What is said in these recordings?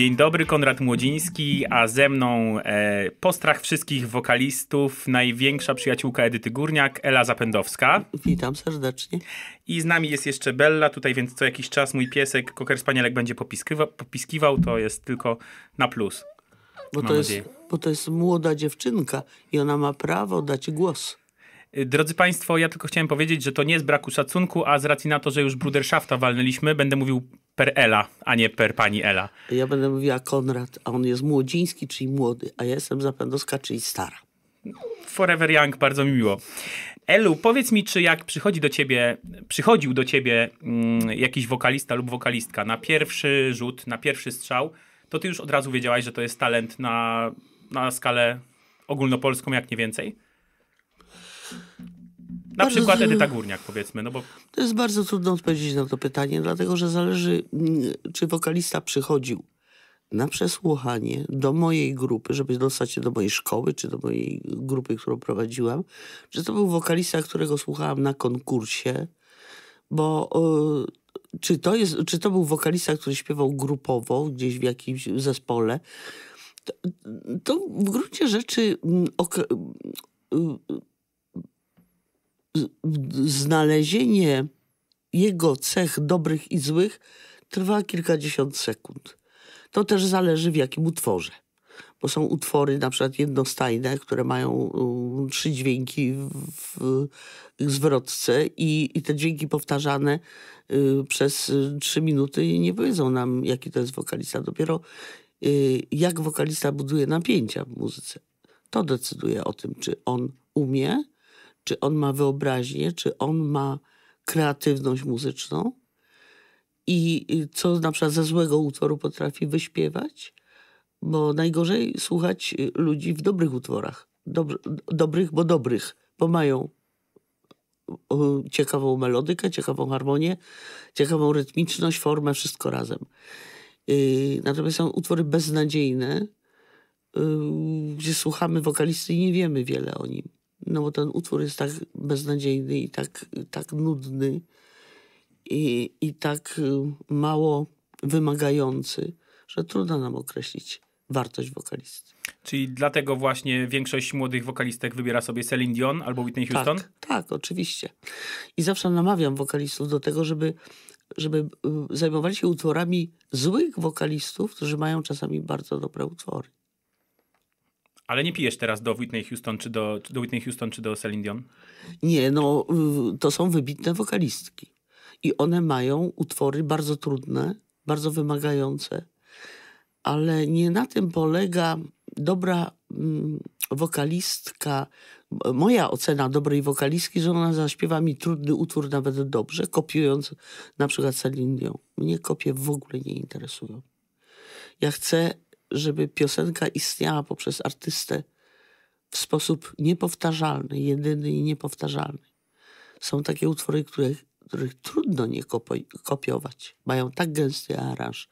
Dzień dobry, Konrad Młodziński, a ze mną e, postrach wszystkich wokalistów, największa przyjaciółka Edyty Górniak, Ela Zapędowska. Witam serdecznie. I z nami jest jeszcze Bella, tutaj więc co jakiś czas mój piesek Koker Spanielek będzie popiskiwał, to jest tylko na plus. Bo to, jest, bo to jest młoda dziewczynka i ona ma prawo dać głos. Y, drodzy Państwo, ja tylko chciałem powiedzieć, że to nie z braku szacunku, a z racji na to, że już Brudershafta walnęliśmy, będę mówił per Ela, a nie per pani Ela. Ja będę mówiła Konrad, a on jest młodziński, czyli młody, a ja jestem zapędowska, czyli stara. Forever Young, bardzo mi miło. Elu, powiedz mi, czy jak przychodzi do ciebie, przychodził do ciebie mm, jakiś wokalista lub wokalistka na pierwszy rzut, na pierwszy strzał, to ty już od razu wiedziałaś, że to jest talent na, na skalę ogólnopolską, jak nie więcej? na bardzo przykład Edyta Górniak, powiedzmy. No bo... To jest bardzo trudno odpowiedzieć na to pytanie, dlatego że zależy, mm, czy wokalista przychodził na przesłuchanie do mojej grupy, żeby dostać się do mojej szkoły, czy do mojej grupy, którą prowadziłam, że to był wokalista, którego słuchałam na konkursie, bo y, czy, to jest, czy to był wokalista, który śpiewał grupowo gdzieś w jakimś zespole, to, to w gruncie rzeczy mm, ok, mm, znalezienie jego cech dobrych i złych trwa kilkadziesiąt sekund. To też zależy w jakim utworze. Bo są utwory na przykład jednostajne, które mają trzy dźwięki w zwrotce i, i te dźwięki powtarzane y, przez y, trzy minuty nie powiedzą nam, jaki to jest wokalista. Dopiero y, jak wokalista buduje napięcia w muzyce. To decyduje o tym, czy on umie, czy on ma wyobraźnię, czy on ma kreatywność muzyczną i co na przykład ze złego utworu potrafi wyśpiewać, bo najgorzej słuchać y, ludzi w dobrych utworach. Dobr, dobrych, bo dobrych, bo mają y, ciekawą melodykę, ciekawą harmonię, ciekawą rytmiczność, formę, wszystko razem. Y, natomiast są utwory beznadziejne, gdzie słuchamy wokalisty i nie wiemy wiele o nim no bo ten utwór jest tak beznadziejny i tak, tak nudny i, i tak y, mało wymagający, że trudno nam określić wartość wokalisty. Czyli dlatego właśnie większość młodych wokalistek wybiera sobie Celine Dion albo Whitney tak, Houston? Tak, tak oczywiście. I zawsze namawiam wokalistów do tego, żeby, żeby y, zajmowali się utworami złych wokalistów, którzy mają czasami bardzo dobre utwory. Ale nie pijesz teraz do Whitney Houston czy do, do Whitney Houston czy do Celine Dion? Nie, no to są wybitne wokalistki. I one mają utwory bardzo trudne, bardzo wymagające, ale nie na tym polega dobra mm, wokalistka. Moja ocena dobrej wokalistki, że ona zaśpiewa mi trudny utwór nawet dobrze, kopiując na przykład Celine Dion. Mnie kopie w ogóle nie interesują. Ja chcę żeby piosenka istniała poprzez artystę w sposób niepowtarzalny, jedyny i niepowtarzalny. Są takie utwory, których, których trudno nie kopiować. Mają tak gęsty aranż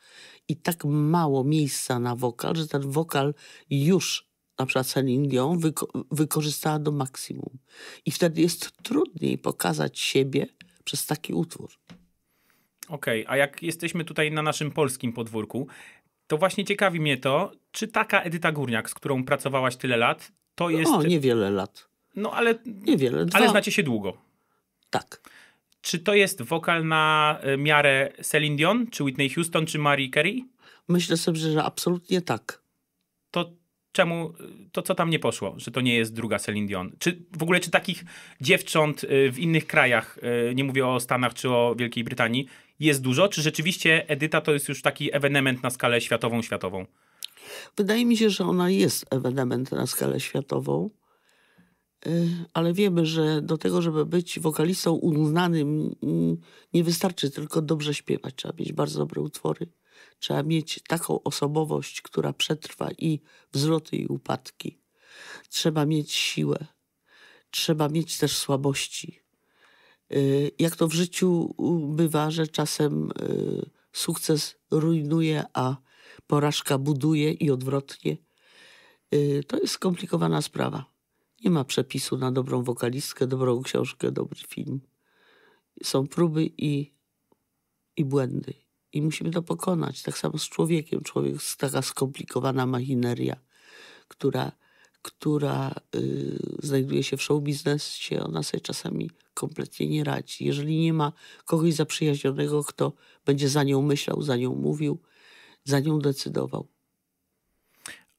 i tak mało miejsca na wokal, że ten wokal już na przykład Celine Dion wyko wykorzystała do maksimum. I wtedy jest trudniej pokazać siebie przez taki utwór. Okej, okay, a jak jesteśmy tutaj na naszym polskim podwórku, to właśnie ciekawi mnie to, czy taka Edyta Górniak, z którą pracowałaś tyle lat, to no, jest... O, niewiele lat. No ale... Niewiele. Dwa... Ale znacie się długo. Tak. Czy to jest wokal na e, miarę Celine Dion, czy Whitney Houston, czy Marie Carey? Myślę sobie, że absolutnie tak. To czemu, e, to co tam nie poszło, że to nie jest druga Celine Dion? Czy w ogóle, czy takich dziewcząt e, w innych krajach, nie mówię o Stanach czy o Wielkiej Brytanii, jest dużo? Czy rzeczywiście Edyta to jest już taki ewenement na skalę światową, światową? Wydaje mi się, że ona jest ewenement na skalę światową, y, ale wiemy, że do tego, żeby być wokalistą uznanym, mm, nie wystarczy tylko dobrze śpiewać. Trzeba mieć bardzo dobre utwory. Trzeba mieć taką osobowość, która przetrwa i wzloty, i upadki. Trzeba mieć siłę. Trzeba mieć też słabości. Y, jak to w życiu bywa, że czasem y, sukces rujnuje, a porażka buduje i odwrotnie. Y, to jest skomplikowana sprawa. Nie ma przepisu na dobrą wokalistkę, dobrą książkę, dobry film. Są próby i, i błędy. I musimy to pokonać. Tak samo z człowiekiem. Człowiek jest taka skomplikowana machineria, która, która znajduje się w show biznesie. Ona sobie czasami kompletnie nie radzi. Jeżeli nie ma kogoś zaprzyjaźnionego, kto będzie za nią myślał, za nią mówił, za nią decydował.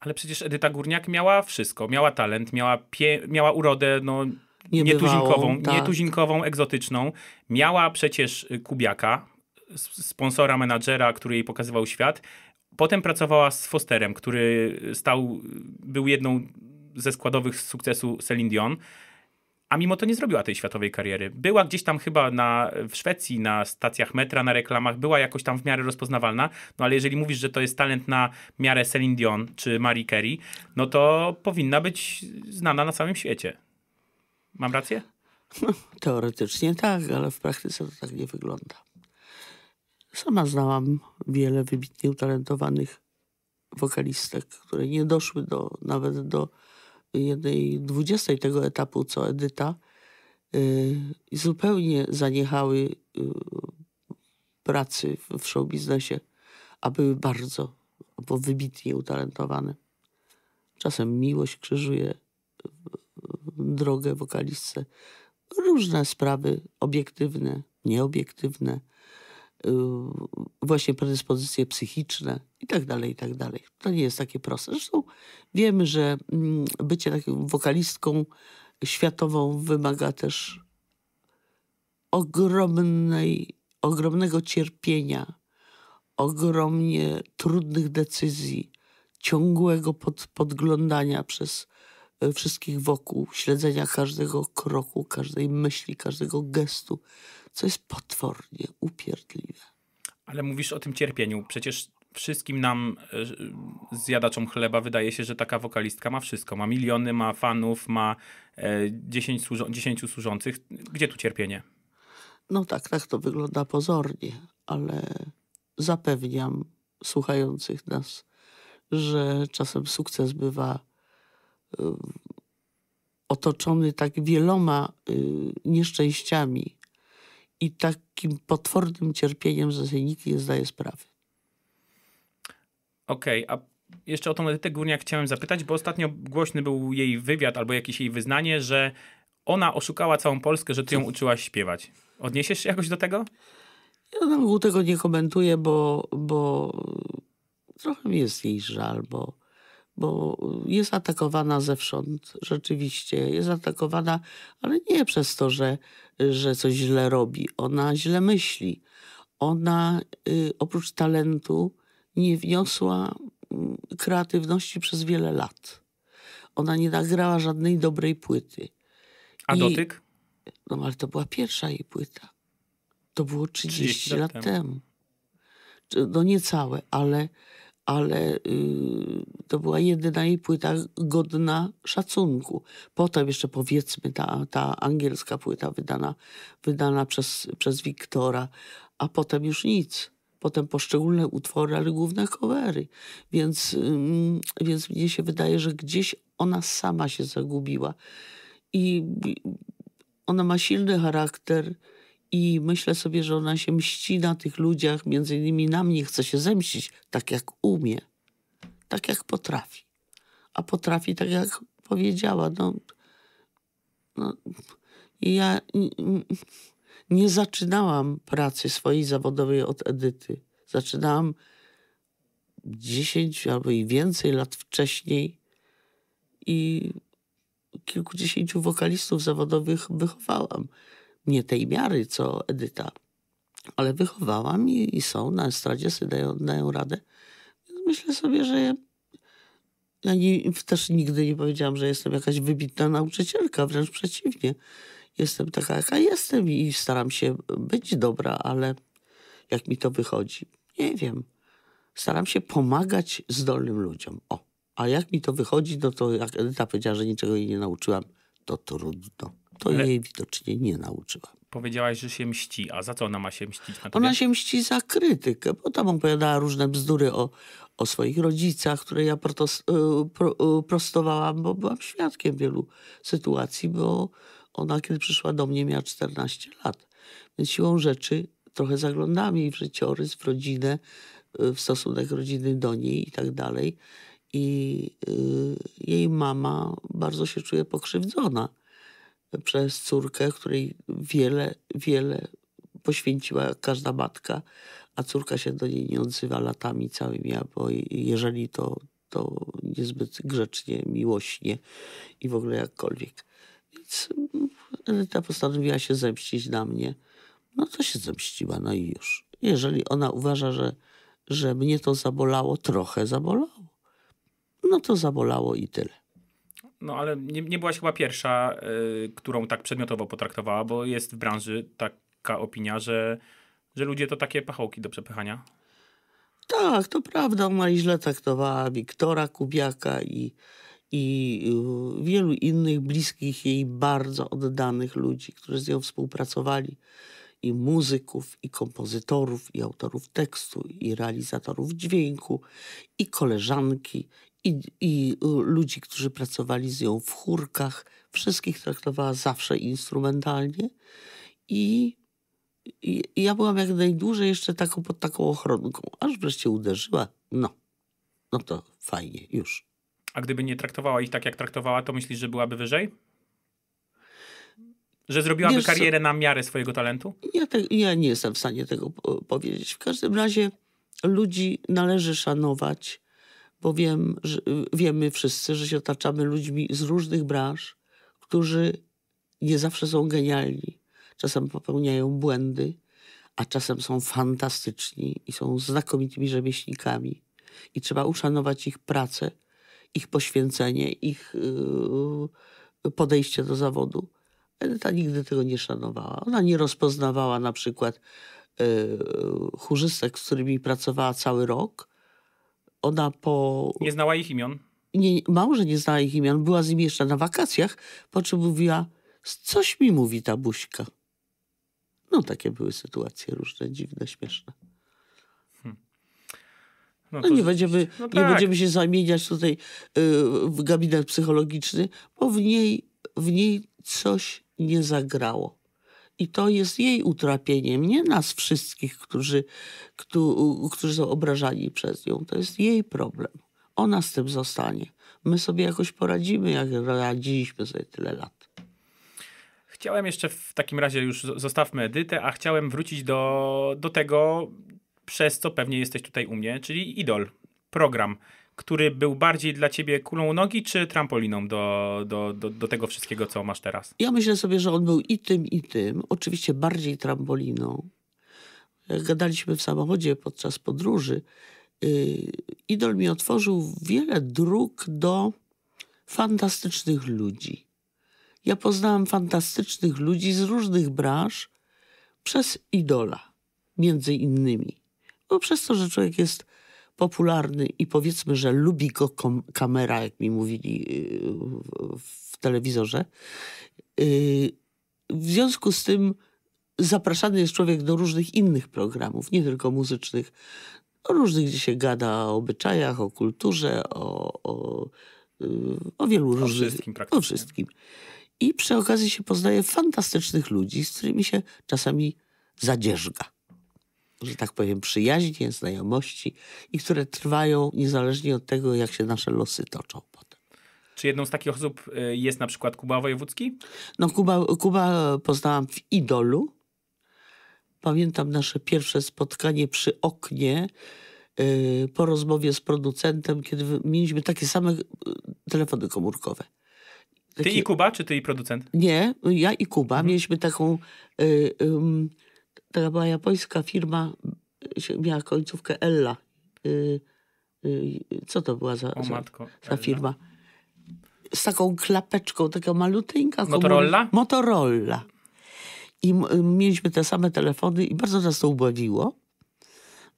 Ale przecież Edyta Górniak miała wszystko. Miała talent, miała, pie- miała urodę, no, nietuzinkową, tak. nietuzinkową, egzotyczną. Miała przecież y, Kubiaka, sponsora, menadżera, który jej pokazywał świat. Potem pracowała z Fosterem, który stał, był jedną ze składowych sukcesu Celine Dion a mimo to nie zrobiła tej światowej kariery. Była gdzieś tam chyba na, w Szwecji, na stacjach metra, na reklamach, była jakoś tam w miarę rozpoznawalna, no ale jeżeli mówisz, że to jest talent na miarę Celine Dion czy Marie Carey, no to powinna być znana na całym świecie. Mam rację? No, teoretycznie tak, ale w praktyce to tak nie wygląda. Sama znałam wiele wybitnie utalentowanych wokalistek, które nie doszły do, nawet do jednej dwudziestej tego etapu, co Edyta, y, i zupełnie zaniechały y, pracy w showbiznesie, biznesie, a były bardzo albo wybitnie utalentowane. Czasem miłość krzyżuje y, drogę wokalistce. Różne sprawy, obiektywne, nieobiektywne, Y, właśnie predyspozycje psychiczne i tak dalej, i tak dalej. To nie jest takie proste. Zresztą wiemy, że mm, bycie taką wokalistką światową wymaga też ogromnej, ogromnego cierpienia, ogromnie trudnych decyzji, ciągłego pod, podglądania przez e, wszystkich wokół, śledzenia każdego kroku, każdej myśli, każdego gestu, co jest potwornie upierdliwe. Ale mówisz o tym cierpieniu. Przecież wszystkim nam, e, zjadaczom chleba, wydaje się, że taka wokalistka ma wszystko. Ma miliony, ma fanów, ma e, dziesięć służą dziesięciu służących. Gdzie tu cierpienie? No tak, tak to wygląda pozornie, ale zapewniam słuchających nas, że czasem sukces bywa e, otoczony tak wieloma nieszczęściami, i takim potwornym cierpieniem, że sobie nikt nie zdaje sprawy. Okej, okay, a jeszcze o tą Edytę Górniak chciałem zapytać, bo ostatnio głośny był jej wywiad albo jakieś jej wyznanie, że ona oszukała całą Polskę, że ty ją uczyłaś śpiewać. Odniesiesz się jakoś do tego? Ja na ogół tego nie komentuję, bo, bo trochę mi jest jej żal, bo, bo jest atakowana zewsząd, rzeczywiście. Jest atakowana, ale nie przez to, że, że coś źle robi, ona źle myśli. Ona y, oprócz talentu nie wniosła mm, kreatywności przez wiele lat. Ona nie nagrała żadnej dobrej płyty. A I, dotyk? No ale to była pierwsza jej płyta. To było 30, 30 lat, lat temu. temu. No niecałe, ale ale y, to była jedyna jej płyta godna szacunku. Potem jeszcze powiedzmy ta, ta angielska płyta wydana, wydana przez, przez Wiktora, a potem już nic. Potem poszczególne utwory, ale główne covery. Więc, y, więc mnie się wydaje, że gdzieś ona sama się zagubiła. I ona ma silny charakter, i myślę sobie, że ona się mści na tych ludziach, między innymi na mnie chce się zemścić, tak jak umie, tak jak potrafi. A potrafi, tak jak powiedziała, no, no ja nie zaczynałam pracy swojej zawodowej od Edyty. Zaczynałam 10 albo i więcej lat wcześniej i kilkudziesięciu wokalistów zawodowych wychowałam nie tej miary co Edyta, ale wychowałam i, i są na estradzie, sobie dają, dają radę. myślę sobie, że ja, ja nie, też nigdy nie powiedziałam, że jestem jakaś wybitna nauczycielka, wręcz przeciwnie. Jestem taka, jaka jestem i staram się być dobra, ale jak mi to wychodzi, nie wiem. Staram się pomagać zdolnym ludziom. O, a jak mi to wychodzi, no to jak Edyta powiedziała, że niczego jej nie nauczyłam, to trudno. To Ale... jej widocznie nie nauczyła powiedziałaś, że się mści. A za co ona ma się mścić? Ona się mści za krytykę, bo tam opowiadała różne bzdury o, o swoich rodzicach, które ja protos, y, pro, y, prostowałam, bo byłam świadkiem wielu sytuacji, bo ona, kiedy przyszła do mnie, miała 14 lat. Więc siłą rzeczy trochę zaglądam jej w życiorys, w rodzinę, y, w stosunek rodziny do niej i tak dalej. I y, jej mama bardzo się czuje pokrzywdzona przez córkę, której wiele, wiele poświęciła każda matka, a córka się do niej nie odzywa latami całymi, bo jeżeli to, to niezbyt grzecznie, miłośnie i w ogóle jakkolwiek. Więc mm, ta postanowiła się zemścić na mnie. No to się zemściła, no i już. Jeżeli ona uważa, że, że mnie to zabolało, trochę zabolało, no to zabolało i tyle. No ale nie, nie byłaś chyba pierwsza, y, którą tak przedmiotowo potraktowała, bo jest w branży taka opinia, że, że ludzie to takie pachołki do przepychania. Tak, to prawda. Ona źle traktowała Wiktora Kubiaka i, i y, wielu innych bliskich jej bardzo oddanych ludzi, którzy z nią współpracowali. I muzyków, i kompozytorów, i autorów tekstu, i realizatorów dźwięku, i koleżanki, i, i y, ludzi, którzy pracowali z nią w chórkach. Wszystkich traktowała zawsze instrumentalnie. I, i ja byłam jak najdłużej jeszcze taką, pod taką ochronką. Aż wreszcie uderzyła. No, no to fajnie, już. A gdyby nie traktowała ich tak, jak traktowała, to myślisz, że byłaby wyżej? Że zrobiłaby Wiesz karierę na miarę swojego talentu? Ja, te, ja nie jestem w stanie tego powiedzieć. W każdym razie ludzi należy szanować bo wiem, że, wiemy wszyscy, że się otaczamy ludźmi z różnych branż, którzy nie zawsze są genialni. Czasem popełniają błędy, a czasem są fantastyczni i są znakomitymi rzemieślnikami. I trzeba uszanować ich pracę, ich poświęcenie, ich yy, podejście do zawodu. ta nigdy tego nie szanowała. Ona nie rozpoznawała na przykład yy, chórzystek, z którymi pracowała cały rok, ona po... Nie znała ich imion. Nie, mało, że nie znała ich imion. Była z nimi jeszcze na wakacjach, po czym mówiła, coś mi mówi ta buźka. No takie były sytuacje różne, dziwne, śmieszne. Hmm. No, no nie, będziemy, no tak. nie będziemy się zamieniać tutaj y, w gabinet psychologiczny, bo w niej, w niej coś nie zagrało. I to jest jej utrapieniem, nie nas wszystkich, którzy, którzy są obrażani przez nią. To jest jej problem. Ona z tym zostanie. My sobie jakoś poradzimy, jak radziliśmy sobie tyle lat. Chciałem jeszcze w takim razie już zostawmy Edytę, a chciałem wrócić do, do tego, przez co pewnie jesteś tutaj u mnie, czyli Idol, program, który był bardziej dla ciebie kulą u nogi, czy trampoliną do, do, do, do, tego wszystkiego, co masz teraz? Ja myślę sobie, że on był i tym, i tym. Oczywiście bardziej trampoliną. Jak gadaliśmy w samochodzie podczas podróży, yy, Idol mi otworzył wiele dróg do fantastycznych ludzi. Ja poznałam fantastycznych ludzi z różnych branż przez Idola, między innymi. Bo przez to, że człowiek jest popularny i powiedzmy, że lubi go kom- kamera, jak mi mówili y, w telewizorze. Y, w związku z tym zapraszany jest człowiek do różnych innych programów, nie tylko muzycznych, różnych, gdzie się gada o obyczajach, o kulturze, o, o, y, o wielu o różnych... Wszystkim o wszystkim I przy okazji się poznaje fantastycznych ludzi, z którymi się czasami zadzierzga że tak powiem, przyjaźnie, znajomości i które trwają niezależnie od tego, jak się nasze losy toczą potem. Czy jedną z takich osób y, jest na przykład Kuba Wojewódzki? No Kuba, Kuba poznałam w Idolu. Pamiętam nasze pierwsze spotkanie przy oknie y, po rozmowie z producentem, kiedy mieliśmy takie same y, telefony komórkowe. Takie... Ty i Kuba, czy ty i producent? Nie, ja i Kuba. Mhm. Mieliśmy taką y, y, taka była japońska firma, miała końcówkę Ella. Y, y, co to była za, o, za firma? Z taką klapeczką, taka maluteńka. Motorola? Motorola. I mieliśmy te same telefony i bardzo nas to ubawiło,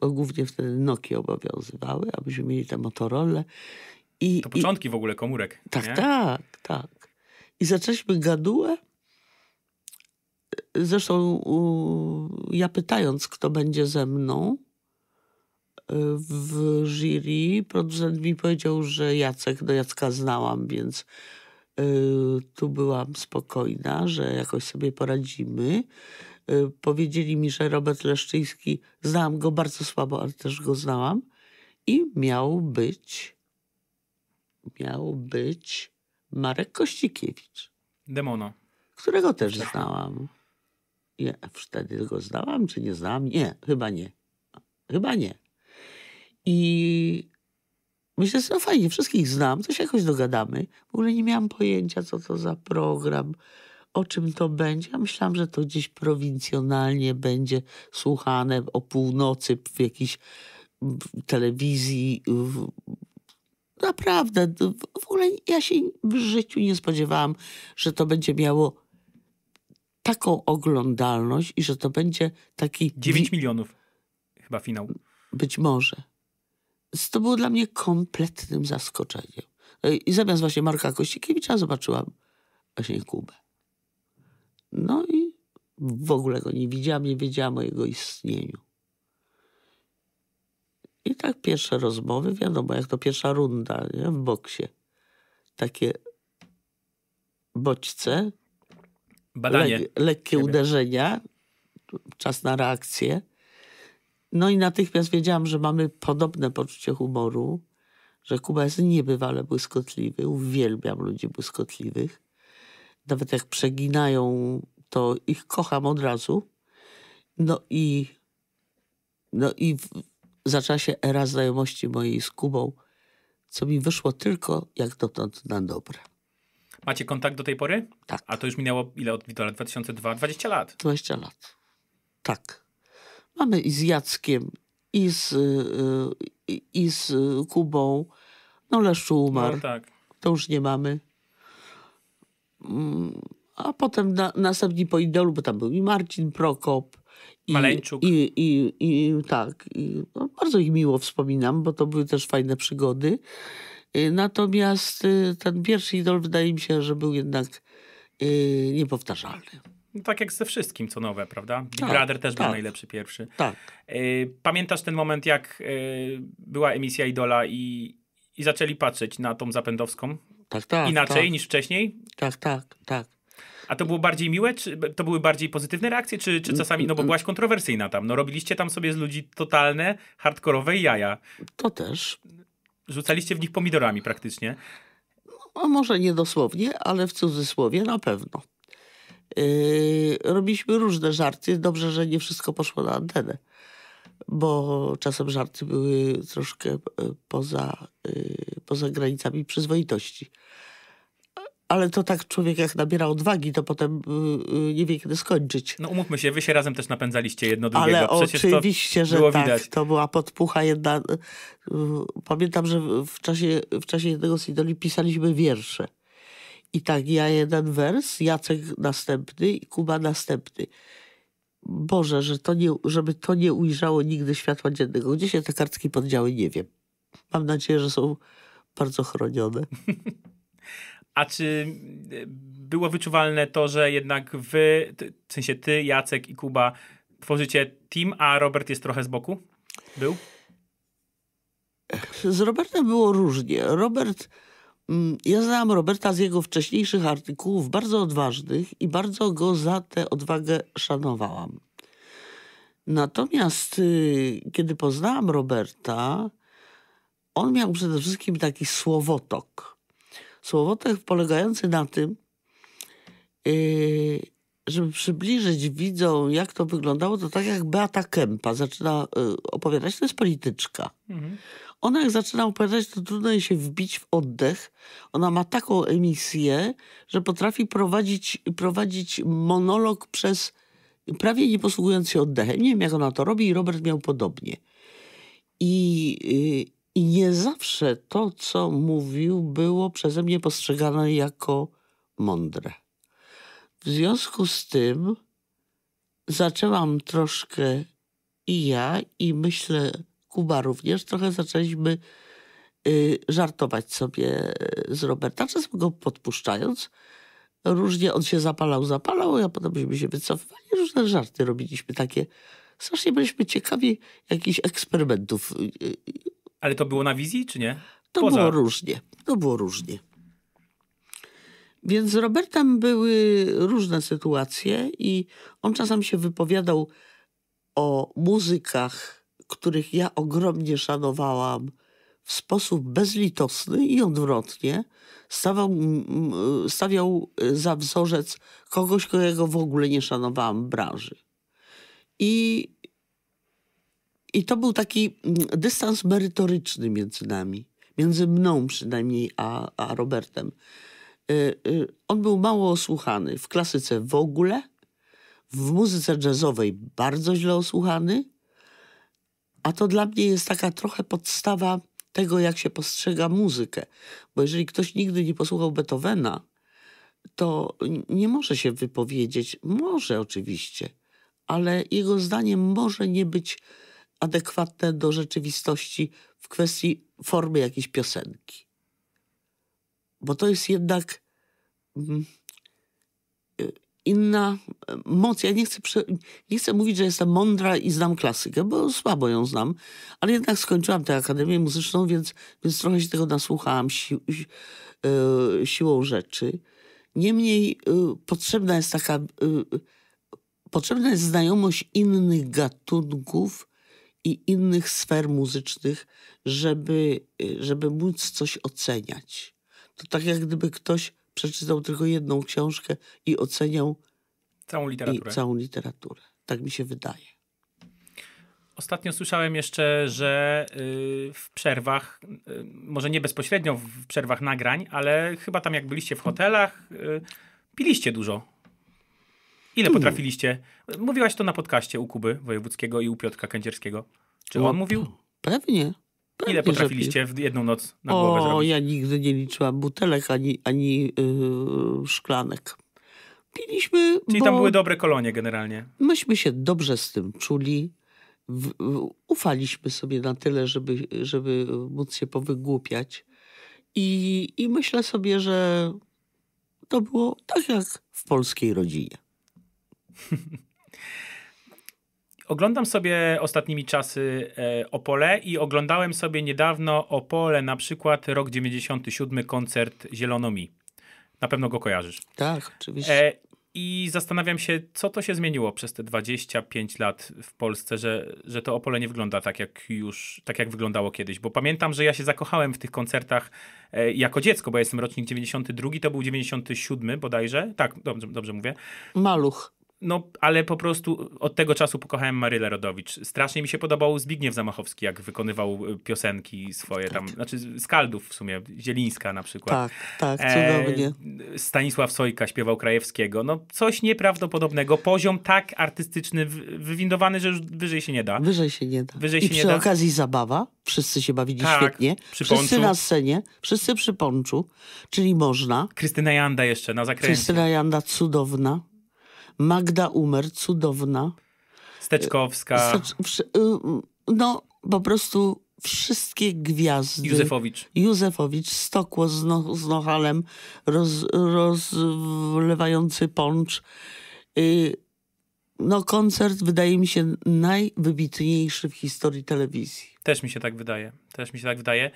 bo głównie wtedy Nokia obowiązywały, abyśmy mieli te Motorola. I, to początki i, w ogóle komórek. Tak, nie? tak, tak. I zaczęliśmy gadułę Zresztą ja pytając, kto będzie ze mną y, w jury, producent mi powiedział, że Jacek, do Jacka znałam, więc y, tu byłam spokojna, że jakoś sobie poradzimy. Y, powiedzieli mi, że Robert Leszczyński, znałam go bardzo słabo, ale też go znałam i miał być miał być Marek Kościkiewicz. Demona. Którego też znałam. Ja wtedy go znałam, czy nie znałam? Nie, chyba nie. Chyba nie. I myślę że no fajnie, wszystkich znam, to się jakoś dogadamy. W ogóle nie miałam pojęcia, co to za program, o czym to będzie. Ja myślałam, że to gdzieś prowincjonalnie będzie słuchane o północy w jakiejś telewizji. Naprawdę, w ogóle ja się w życiu nie spodziewałam, że to będzie miało taką oglądalność i że to będzie taki... 9 milionów chyba finał. Być może. To było dla mnie kompletnym zaskoczeniem. E, I zamiast właśnie Marka Kościkiewicza zobaczyłam właśnie Kubę. No i w ogóle go nie widziałam, nie wiedziałam o jego istnieniu. I tak pierwsze rozmowy, wiadomo, jak to pierwsza runda nie? w boksie. Takie bodźce, badanie. Le lekkie Ciebie. uderzenia, czas na reakcję. No i natychmiast wiedziałam, że mamy podobne poczucie humoru, że Kuba jest niebywale błyskotliwy. Uwielbiam ludzi błyskotliwych. Nawet jak przeginają, to ich kocham od razu. No i, no i w, zaczęła się era znajomości mojej z Kubą, co mi wyszło tylko jak dotąd na dobre. Macie kontakt do tej pory? Tak. A to już minęło ile od Witola? 2002? 20 lat? 20 lat. Tak. Mamy i z Jackiem, i z, i, y, y, i z Kubą. No Leszczu umarł. No, tak. To już nie mamy. Mm, a potem na, następni po Idolu, bo tam był i Marcin Prokop. I, Maleńczuk. I, i, i tak. I, no, bardzo ich miło wspominam, bo to były też fajne przygody. Y, natomiast y, ten pierwszy idol wydaje mi się, że był jednak y, niepowtarzalny. No tak jak ze wszystkim, co nowe, prawda? Big tak, Brother też tak, był najlepszy pierwszy. Tak. Pamiętasz ten moment, jak była emisja Idola i, i zaczęli patrzeć na tą zapędowską? Tak, tak. Inaczej tak. niż wcześniej? Tak, tak, tak. A to było bardziej miłe? Czy to były bardziej pozytywne reakcje? Czy, czy czasami, no bo mm, mm. byłaś kontrowersyjna tam, no robiliście tam sobie z ludzi totalne, hardkorowe jaja. To też rzucaliście w nich pomidorami praktycznie. No, może nie dosłownie, ale w cudzysłowie na pewno. Yy, robiliśmy różne żarty. Dobrze, że nie wszystko poszło na antenę, bo czasem żarty były troszkę e, poza, yy, poza granicami przyzwoitości ale to tak człowiek jak nabiera odwagi, to potem yy, nie wie kiedy skończyć. No umówmy się, wy się razem też napędzaliście jedno drugiego. Ale Przecież oczywiście, że tak. Widać. To była podpucha jedna. Yy, pamiętam, że w czasie, w czasie jednego z idoli pisaliśmy wiersze. I tak ja jeden wers, Jacek następny i Kuba następny. Boże, że to nie, żeby to nie ujrzało nigdy światła dziennego. Gdzie się te kartki poddziały, nie wiem. Mam nadzieję, że są bardzo chronione. A czy e, było wyczuwalne to, że jednak wy, w sensie ty, Jacek i Kuba tworzycie team, a Robert jest trochę z boku? Był? Z Robertem było różnie. Robert, mm, ja znałam Roberta z jego wcześniejszych artykułów, bardzo odważnych i bardzo go za tę odwagę szanowałam. Natomiast y, kiedy poznałam Roberta, on miał przede wszystkim taki słowotok słowotek polegający na tym, yy, żeby przybliżyć widzom, jak to wyglądało, to tak jak Beata Kempa zaczyna yy, opowiadać, to jest polityczka. Mhm. Ona jak zaczyna opowiadać, to trudno jej się wbić w oddech. Ona ma taką emisję, że potrafi prowadzić, prowadzić monolog przez prawie nie posługując się oddechem. Nie wiem, jak ona to robi i Robert miał podobnie. I yy, i nie zawsze to, co mówił, było przeze mnie postrzegane jako mądre. W związku z tym zaczęłam troszkę i ja, i myślę Kuba również, trochę zaczęliśmy y, żartować sobie z Roberta, czasem go podpuszczając. Różnie on się zapalał, zapalał, a potem byśmy się wycofywali, różne żarty robiliśmy takie. Strasznie byliśmy ciekawi jakichś eksperymentów y, y, ale to było na wizji, czy nie? To Poza... było różnie. To było różnie. Więc z Robertem były różne sytuacje i on czasem się wypowiadał o muzykach, których ja ogromnie szanowałam w sposób bezlitosny i odwrotnie. Stawał, stawiał za wzorzec kogoś, kogo w ogóle nie szanowałam w branży. I i to był taki mm, dystans merytoryczny między nami, między mną przynajmniej a, a Robertem. Y, y, on był mało osłuchany w klasyce w ogóle, w muzyce jazzowej bardzo źle osłuchany, a to dla mnie jest taka trochę podstawa tego, jak się postrzega muzykę. Bo jeżeli ktoś nigdy nie posłuchał Beethovena, to nie może się wypowiedzieć. Może oczywiście, ale jego zdaniem może nie być adekwatne do rzeczywistości w kwestii formy jakiejś piosenki. Bo to jest jednak mm, y, inna y, moc. Ja nie chcę, prze, nie chcę mówić, że jestem mądra i znam klasykę, bo słabo ją znam, ale jednak skończyłam tę Akademię Muzyczną, więc, więc trochę się tego nasłuchałam si, y, siłą rzeczy. Niemniej potrzebna jest taka... potrzebna jest znajomość innych gatunków i innych sfer muzycznych, żeby, y, żeby móc coś oceniać. To tak jak gdyby ktoś przeczytał tylko jedną książkę i oceniał całą literaturę. całą literaturę. Tak mi się wydaje. Ostatnio słyszałem jeszcze, że y, w przerwach, y, może nie bezpośrednio w przerwach nagrań, ale chyba tam jak byliście w hotelach, piliście dużo. Ile mm. potrafiliście? Mówiłaś to na podcaście u Kuby Wojewódzkiego i u Piotra Kędzierskiego. Czy on mówił? Pewnie. pewnie Ile potrafiliście w jedną noc na głowę o, zrobić? ja nigdy nie liczyłam butelek ani, ani yy, szklanek. Piliśmy, Czyli tam były dobre kolonie generalnie. Myśmy się dobrze z tym czuli. W, w, ufaliśmy sobie na tyle, żeby, żeby móc się powygłupiać. I, I myślę sobie, że to było tak jak w polskiej rodzinie. Oglądam sobie ostatnimi czasy e, Opole i oglądałem sobie niedawno Opole, na przykład rok 97, koncert Zielonomi. Na pewno go kojarzysz. Tak, oczywiście. E, I zastanawiam się, co to się zmieniło przez te 25 lat w Polsce, że, że to Opole nie wygląda tak, jak już, tak jak wyglądało kiedyś. Bo pamiętam, że ja się zakochałem w tych koncertach e, jako dziecko, bo ja jestem rocznik 92, to był 97 bodajże. Tak, dobrze, dobrze mówię. Maluch. No, ale po prostu od tego czasu pokochałem Marylę Rodowicz. Strasznie mi się podobał Zbigniew Zamachowski, jak wykonywał y, piosenki swoje tam, tak. znaczy skaldów w sumie, Zielińska na przykład. Tak, tak, e, cudownie. E, Stanisław Sojka śpiewał Krajewskiego. No, coś nieprawdopodobnego. Poziom tak artystyczny, wywindowany, że już wyżej się nie da. Wyżej się nie da. Wyżej I przy nie okazji da. zabawa. Wszyscy się bawili tak, świetnie. wszyscy ponczu. na scenie, wszyscy przy ponczu, czyli można. Krystyna Janda jeszcze na zakręcie. Krystyna Janda cudowna Magda Umer, cudowna. Steczkowska. E, y, y, no, po prostu wszystkie gwiazdy. Józefowicz. Józefowicz, Stokło z, no, z Nohalem, roz, rozlewający poncz. Y, no, koncert wydaje mi się najwybitniejszy w historii telewizji. Też mi się tak wydaje. Też mi się tak wydaje.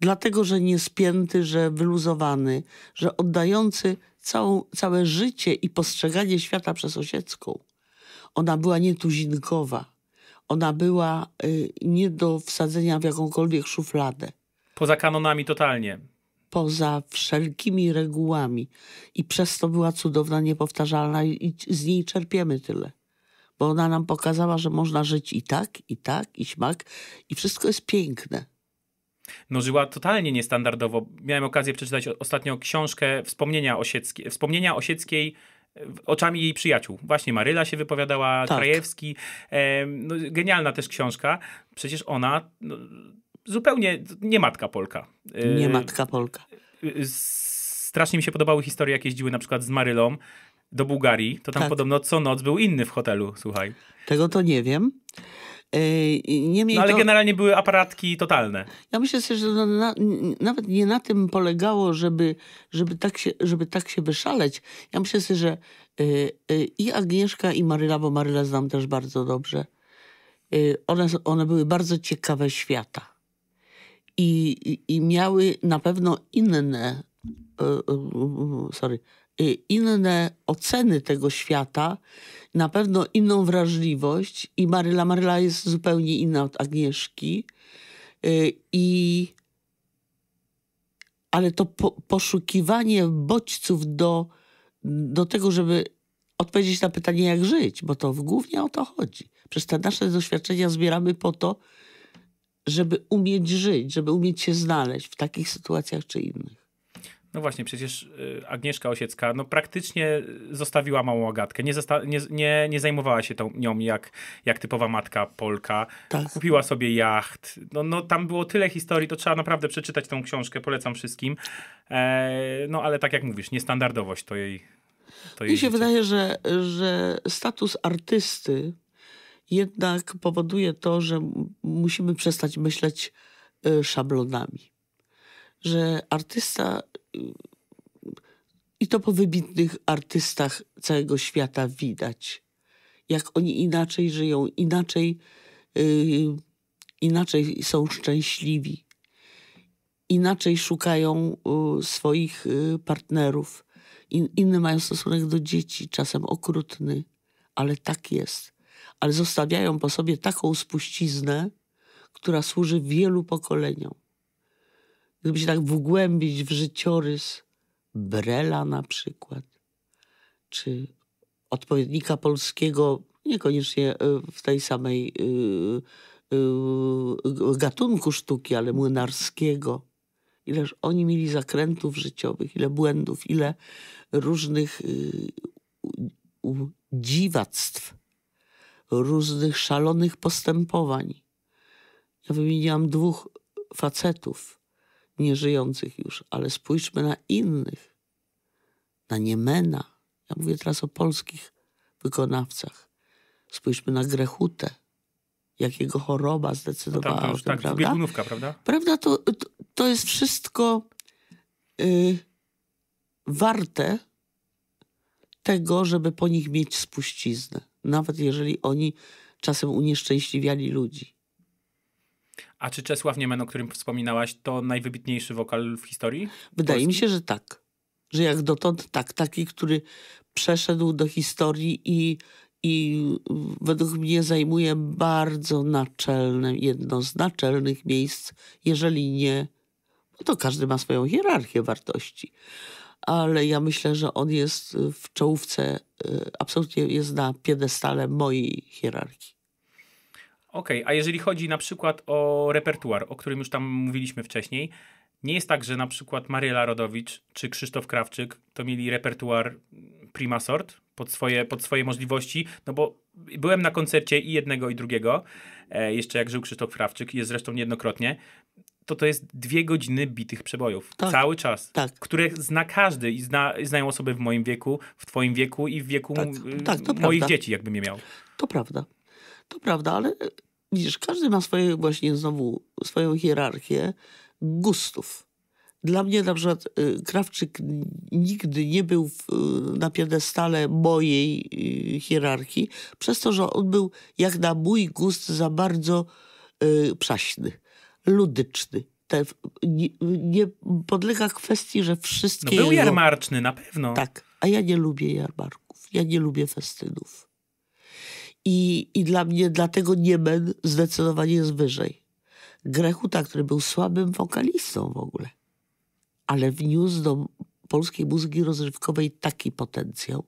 Dlatego, że spięty, że wyluzowany, że oddający całą, całe życie i postrzeganie świata przez Osiecką. Ona była nietuzinkowa. Ona była y, nie do wsadzenia w jakąkolwiek szufladę. Poza kanonami totalnie. Poza wszelkimi regułami. I przez to była cudowna, niepowtarzalna i z niej czerpiemy tyle. Bo ona nam pokazała, że można żyć i tak, i tak, i śmak, i wszystko jest piękne no, żyła totalnie niestandardowo. Miałem okazję przeczytać ostatnio książkę Wspomnienia, Osieckie, Wspomnienia Osieckiej e, oczami jej przyjaciół. Właśnie Maryla się wypowiadała, tak. Krajewski. E, no, genialna też książka. Przecież ona no, zupełnie nie matka Polka. E, nie matka Polka. E, e strasznie mi się podobały historie, jak jeździły na przykład z Marylą do Bułgarii. To tam tak. podobno co noc był inny w hotelu, słuchaj. Tego to nie wiem. Yy, Niemniej no ale to, generalnie były aparatki totalne. Ja myślę sobie, że na, nawet nie na tym polegało, żeby, żeby, tak się, żeby tak się wyszaleć. Ja myślę sobie, że y, y, i Agnieszka, i Maryla, bo Maryla znam też bardzo dobrze, y, one, one były bardzo ciekawe świata. I, i, i miały na pewno inne, sorry, inne oceny tego świata, na pewno inną wrażliwość i Maryla Maryla jest zupełnie inna od Agnieszki. Y, I ale to po, poszukiwanie bodźców do, do tego, żeby odpowiedzieć na pytanie, jak żyć, bo to głównie o to chodzi. Przez te nasze doświadczenia zbieramy po to, żeby umieć żyć, żeby umieć się znaleźć w takich sytuacjach czy innych. No właśnie, przecież y, Agnieszka Osiecka no praktycznie y, zostawiła małą Agatkę. Nie, nie, nie, nie zajmowała się tą, nią jak, jak typowa matka Polka. Tak. Kupiła sobie jacht. No, no tam było tyle historii, to trzeba naprawdę przeczytać tą książkę, polecam wszystkim. E, no ale tak jak mówisz, niestandardowość to jej to Mi się życie. wydaje, że, że status artysty jednak powoduje to, że musimy przestać myśleć y, szablonami że artysta i to po wybitnych artystach całego świata widać. Jak oni inaczej żyją, inaczej, yy, inaczej są szczęśliwi, inaczej szukają yy, swoich yy, partnerów. In, inny mają stosunek do dzieci, czasem okrutny, ale tak jest. Ale zostawiają po sobie taką spuściznę, która służy wielu pokoleniom gdyby się tak wgłębić w życiorys Brela na przykład, czy odpowiednika polskiego, niekoniecznie e, w tej samej e, e, gatunku sztuki, ale młynarskiego. Ileż oni mieli zakrętów życiowych, ile błędów, ile różnych dziwactw, różnych szalonych postępowań. Ja wymieniłam dwóch facetów, nieżyjących już, ale spójrzmy na innych, na Niemena. Ja mówię teraz o polskich wykonawcach. Spójrzmy na Grechutę, jak jego choroba zdecydowała no tam, tam tym, tak, prawda? prawda? Prawda, to, to, to jest wszystko yy, warte tego, żeby po nich mieć spuściznę. Nawet jeżeli oni czasem unieszczęśliwiali ludzi. A czy Czesław Niemen, o którym wspominałaś, to najwybitniejszy wokal w historii? Wydaje Polski? mi się, że tak. Że jak dotąd tak. Taki, który przeszedł do historii i, i według mnie zajmuje bardzo naczelne, jedno z naczelnych miejsc, jeżeli nie, no to każdy ma swoją hierarchię wartości. Ale ja myślę, że on jest w czołówce, y, absolutnie jest na piedestale mojej hierarchii. Okej, okay, a jeżeli chodzi na przykład o repertuar, o którym już tam mówiliśmy wcześniej, nie jest tak, że na przykład Maryla Rodowicz czy Krzysztof Krawczyk to mieli repertuar prima sort pod swoje, pod swoje możliwości, no bo byłem na koncercie i jednego i drugiego, e, jeszcze jak żył Krzysztof Krawczyk, jest zresztą niejednokrotnie, to to jest dwie godziny bitych przebojów. Tak, cały czas. Tak. Które zna każdy i zna, znają osoby w moim wieku, w twoim wieku i w wieku tak, y, tak moich prawda. dzieci, jakbym je miał. To prawda. To prawda, ale e, widzisz, każdy ma swoje właśnie znowu swoją hierarchię gustów. Dla mnie na przykład e, Krawczyk nigdy nie był w, e, na piedestale mojej hierarchii, przez to, że on był jak na mój gust za bardzo y, przaśny, ludyczny. Te, nie, nie, podlega kwestii, że wszystkie... No był jego... jarmarczny, na pewno. Tak, a ja nie lubię jarmarków, ja nie lubię festynów. I, I dla mnie dlatego Niemen zdecydowanie jest wyżej. Grechuta, który był słabym wokalistą w ogóle, ale wniósł do polskiej muzyki rozrywkowej taki potencjał,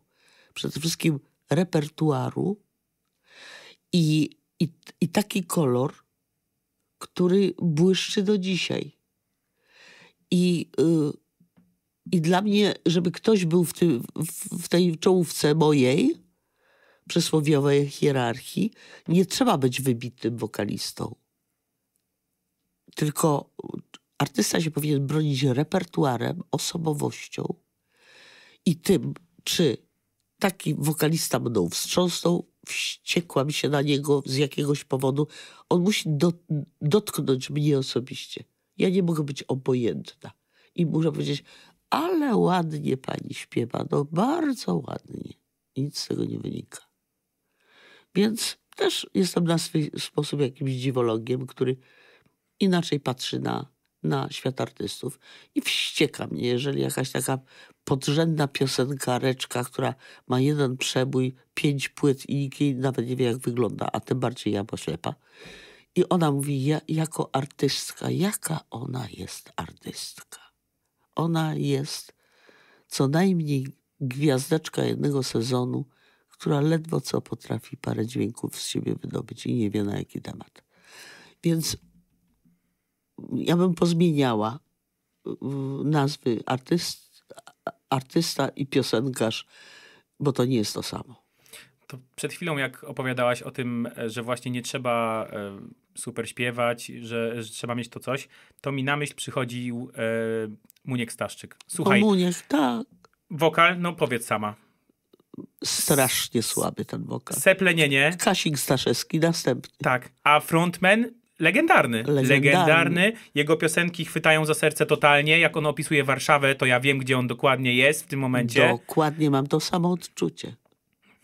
przede wszystkim repertuaru i, i, i taki kolor, który błyszczy do dzisiaj. I, yy, i dla mnie, żeby ktoś był w, tym, w tej czołówce mojej, przysłowiowej hierarchii, nie trzeba być wybitnym wokalistą. Tylko artysta się powinien bronić repertuarem, osobowością i tym, czy taki wokalista mną wstrząsnął, wściekłam się na niego z jakiegoś powodu. On musi do, dotknąć mnie osobiście. Ja nie mogę być obojętna. I muszę powiedzieć, ale ładnie pani śpiewa, no bardzo ładnie. nic z tego nie wynika. Więc też jestem na swój sposób jakimś dziwologiem, który inaczej patrzy na, na świat artystów. I wścieka mnie, jeżeli jakaś taka podrzędna piosenka, reczka, która ma jeden przebój, pięć płyt i nikt nawet nie wie, jak wygląda, a tym bardziej ja poślepa. I ona mówi, ja, jako artystka, jaka ona jest artystka? Ona jest co najmniej gwiazdeczka jednego sezonu, która ledwo co potrafi parę dźwięków z siebie wydobyć i nie wie na jaki temat. Więc ja bym pozmieniała nazwy artyst, artysta i piosenkarz, bo to nie jest to samo. To przed chwilą, jak opowiadałaś o tym, że właśnie nie trzeba e, super śpiewać, że, że trzeba mieć to coś, to mi na myśl przychodził e, Muniek Staszczyk. Słuchaj. O Muniek, tak. Wokal, no powiedz sama strasznie słaby ten wokal. Seplenienie. Kasik Staszewski, następny. Tak, a frontman legendarny. legendarny. Legendarny. Jego piosenki chwytają za serce totalnie. Jak on opisuje Warszawę, to ja wiem, gdzie on dokładnie jest w tym momencie. Dokładnie mam to samo odczucie.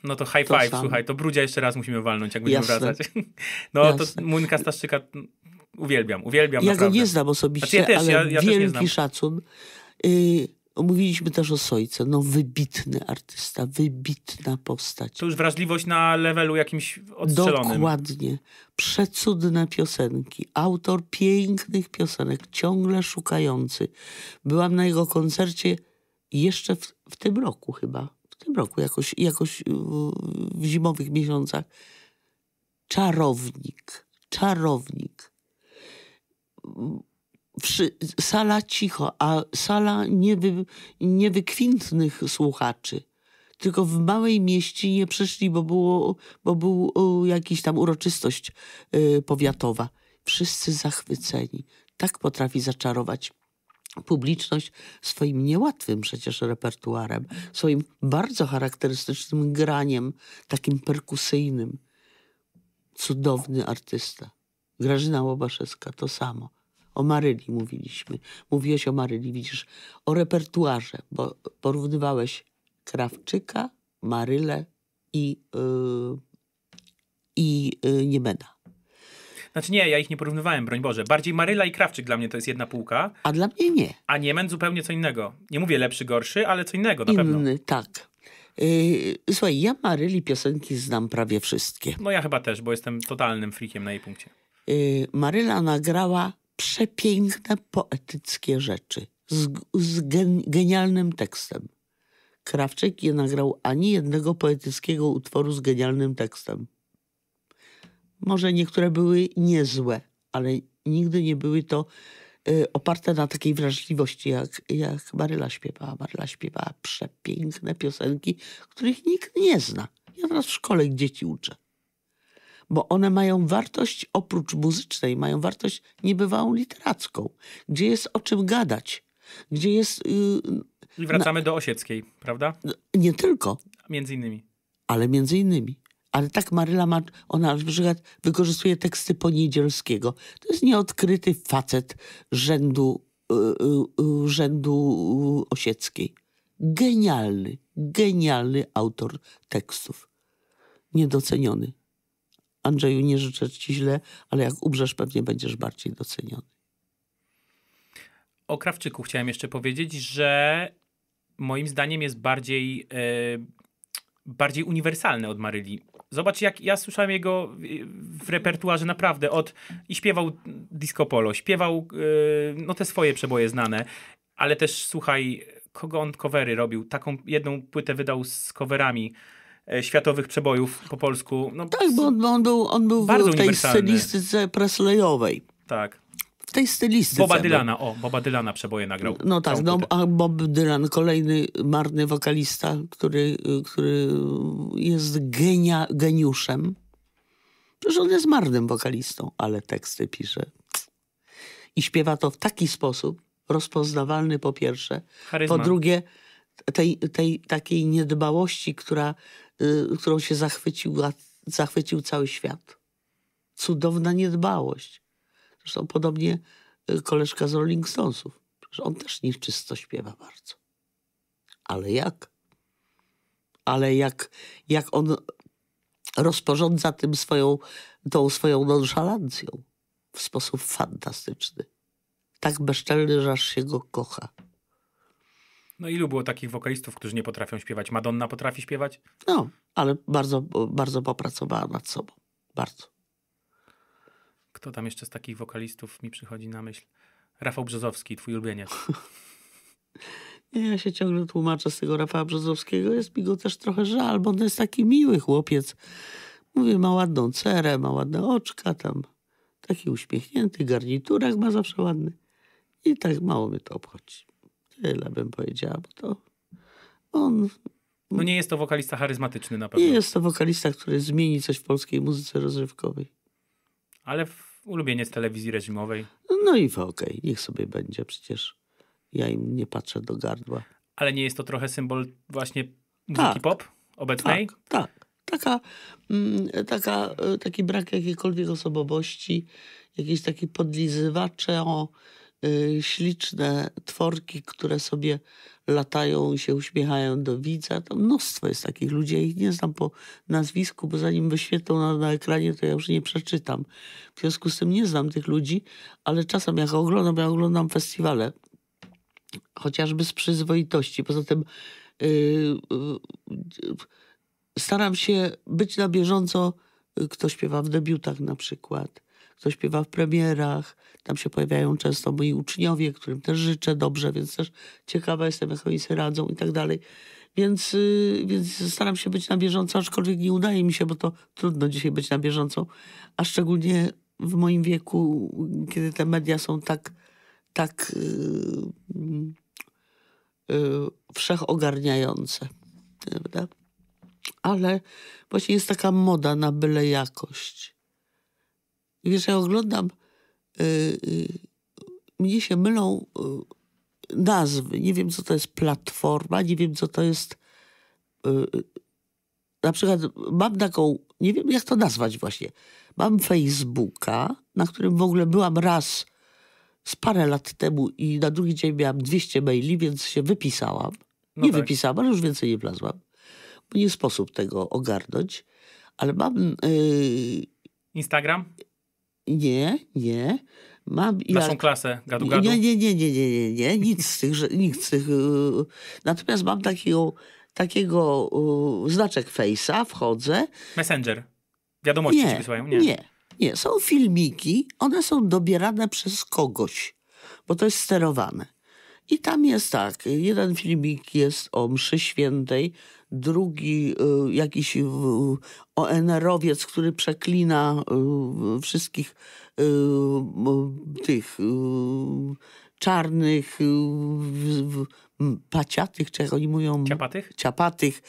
No to high to five, sam. słuchaj, to Brudzia jeszcze raz musimy walnąć, jak będziemy Jasne. wracać. No Jasne. to Munka Staszczyka no, uwielbiam, uwielbiam Ja naprawdę. go nie znam osobiście, znaczy ja też, ale ja, ja wielki szacun. Y Mówiliśmy też o Sojce. No wybitny artysta, wybitna postać. To już wrażliwość na levelu jakimś odstrzelonym. Dokładnie. Przecudne piosenki. Autor pięknych piosenek, ciągle szukający. Byłam na jego koncercie jeszcze w, w tym roku chyba. W tym roku, jakoś, jakoś yy, w zimowych miesiącach. Czarownik. Czarownik wszy, sala cicho, a sala niewykwintnych słuchaczy. Tylko w małej mieści nie przeszli, bo, było, bo był jakiś tam uroczystość y, powiatowa. Wszyscy zachwyceni. Tak potrafi zaczarować publiczność swoim niełatwym przecież repertuarem, swoim bardzo charakterystycznym graniem, takim perkusyjnym. Cudowny artysta. Grażyna Łobaszewska to samo. O Maryli mówiliśmy. Mówiłeś o Maryli, widzisz, o repertuarze, bo porównywałeś Krawczyka, Marylę i, yy, i yy, Niemena. Znaczy nie, ja ich nie porównywałem, broń Boże. Bardziej Maryla i Krawczyk dla mnie to jest jedna półka. A dla mnie nie. A Niemen zupełnie co innego. Nie mówię lepszy, gorszy, ale co innego na Inny, pewno. tak. Yy, słuchaj, ja Maryli piosenki znam prawie wszystkie. No ja chyba też, bo jestem totalnym frikiem na jej punkcie. Yy, Maryla nagrała przepiękne, poetyckie rzeczy z, z gen, genialnym tekstem. Krawczyk nie nagrał ani jednego poetyckiego utworu z genialnym tekstem. Może niektóre były niezłe, ale nigdy nie były to y, oparte na takiej wrażliwości, jak, jak Maryla śpiewała. Maryla śpiewała przepiękne piosenki, których nikt nie zna. Ja teraz w szkole dzieci uczę bo one mają wartość oprócz muzycznej, mają wartość niebywałą literacką, gdzie jest o czym gadać, gdzie jest. Yy, I wracamy na... do Osieckiej, prawda? Nie tylko. Między innymi. Ale między innymi. Ale tak Maryla ma, ona na przykład wykorzystuje teksty Poniedzielskiego. To jest nieodkryty facet rzędu, yy, yy, rzędu y, Osieckiej. Genialny, genialny autor tekstów. Niedoceniony. Andrzeju, nie życzę ci źle, ale jak umrzesz, pewnie będziesz bardziej doceniony. O Krawczyku chciałem jeszcze powiedzieć, że moim zdaniem jest bardziej, yy, bardziej uniwersalny od Maryli. Zobacz, jak ja słyszałem jego e, w repertuarze naprawdę od... I śpiewał disco polo, śpiewał yy, no te swoje przeboje znane, ale też słuchaj, kogo on covery robił. Taką jedną płytę wydał z coverami E, światowych przebojów po polsku. No, tak, bo on, był, on był w tej stylistyce preslejowej. Tak. W tej stylistyce. Boba Dylana, o, Boba Dylana przeboje nagrał. No tak, no, a Bob Dylan, kolejny marny wokalista, który, który jest genia, geniuszem. Przecież on jest marnym wokalistą, ale teksty pisze. I śpiewa to w taki sposób, rozpoznawalny po pierwsze. Charyzma. Po drugie, tej, tej takiej niedbałości, która Y, którą się zachwycił, zachwycił cały świat. Cudowna niedbałość. Zresztą podobnie y, koleżka z Rolling Stonesów. Przecież on też nieczysto śpiewa bardzo. Ale jak? Ale jak, jak on rozporządza tym swoją, tą swoją nonszalancją w sposób fantastyczny. Tak bezczelny, że aż się go kocha. No ilu było takich wokalistów, którzy nie potrafią śpiewać? Madonna potrafi śpiewać? No, ale bardzo, bardzo popracowała nad sobą. Bardzo. Kto tam jeszcze z takich wokalistów mi przychodzi na myśl? Rafał Brzozowski, twój ulubieniec. Nie, ja się ciągle tłumaczę z tego Rafała Brzozowskiego. Jest mi go też trochę żal, bo on jest taki miły chłopiec. Mówię, ma ładną cerę, ma ładne oczka tam. Taki uśmiechnięty, garniturach ma zawsze ładny. I tak mało mnie to obchodzi. Tyle bym powiedziała, bo to on... No nie jest to wokalista charyzmatyczny na pewno. Nie jest to wokalista, który zmieni coś w polskiej muzyce rozrywkowej. Ale ulubienie z telewizji reżimowej. No i w okej, okay. niech sobie będzie, przecież ja im nie patrzę do gardła. Ale nie jest to trochę symbol właśnie tak. muzyki pop obecnej? Tak, tak. Taka, mm, taka, e, taki brak jakiejkolwiek osobowości, jakieś takie podlizywacze o Y, śliczne tworki, które sobie latają i się uśmiechają do widza. To mnóstwo jest takich ludzi, ja ich nie znam po nazwisku, bo zanim wyświetlą na, na ekranie, to ja już nie przeczytam. W związku z tym nie znam tych ludzi, ale czasem jak oglądam, ja oglądam festiwale, chociażby z przyzwoitości. Poza tym yy, yy, staram się być na bieżąco, y, kto śpiewa w debiutach na przykład, kto śpiewa w premierach. Tam się pojawiają często moi uczniowie, którym też życzę dobrze, więc też ciekawa jestem, jak oni sobie radzą i tak dalej. Więc, y, więc staram się być na bieżąco, aczkolwiek nie udaje mi się, bo to trudno dzisiaj być na bieżąco, a szczególnie w moim wieku, kiedy te media są tak, tak yy, yy, wszechogarniające. Prawda? Ale właśnie jest taka moda na byle jakość wiesz, ja oglądam, y, y, mnie się mylą y, nazwy. Nie wiem, co to jest platforma, nie wiem, co to jest. na przykład mam taką, nie wiem, jak to nazwać właśnie. Mam Facebooka, na którym w ogóle byłam raz z parę lat temu i na drugi dzień miałam 200 maili, więc się wypisałam. No nie tak. wypisałam, ale już więcej nie wlazłam. Bo nie sposób tego ogarnąć. Ale mam... Instagram? nie, nie. Mam, Naszą ja, klasę gadu, gadu Nie, nie, nie, nie, nie, nie, nie, nic z tych, nic z tych. Y, natomiast mam takiego, takiego y, znaczek face'a, wchodzę. Messenger. Wiadomości nie, ci wysyłają? Nie. nie, nie. Są filmiki, one są dobierane przez kogoś, bo to jest sterowane. I tam jest tak, jeden filmik jest o mszy świętej, drugi y, jakiś y, ONR-owiec, który przeklina y, wszystkich tych czarnych, paciatych, czy jak oni mówią? Ciapatych? Ciapatych.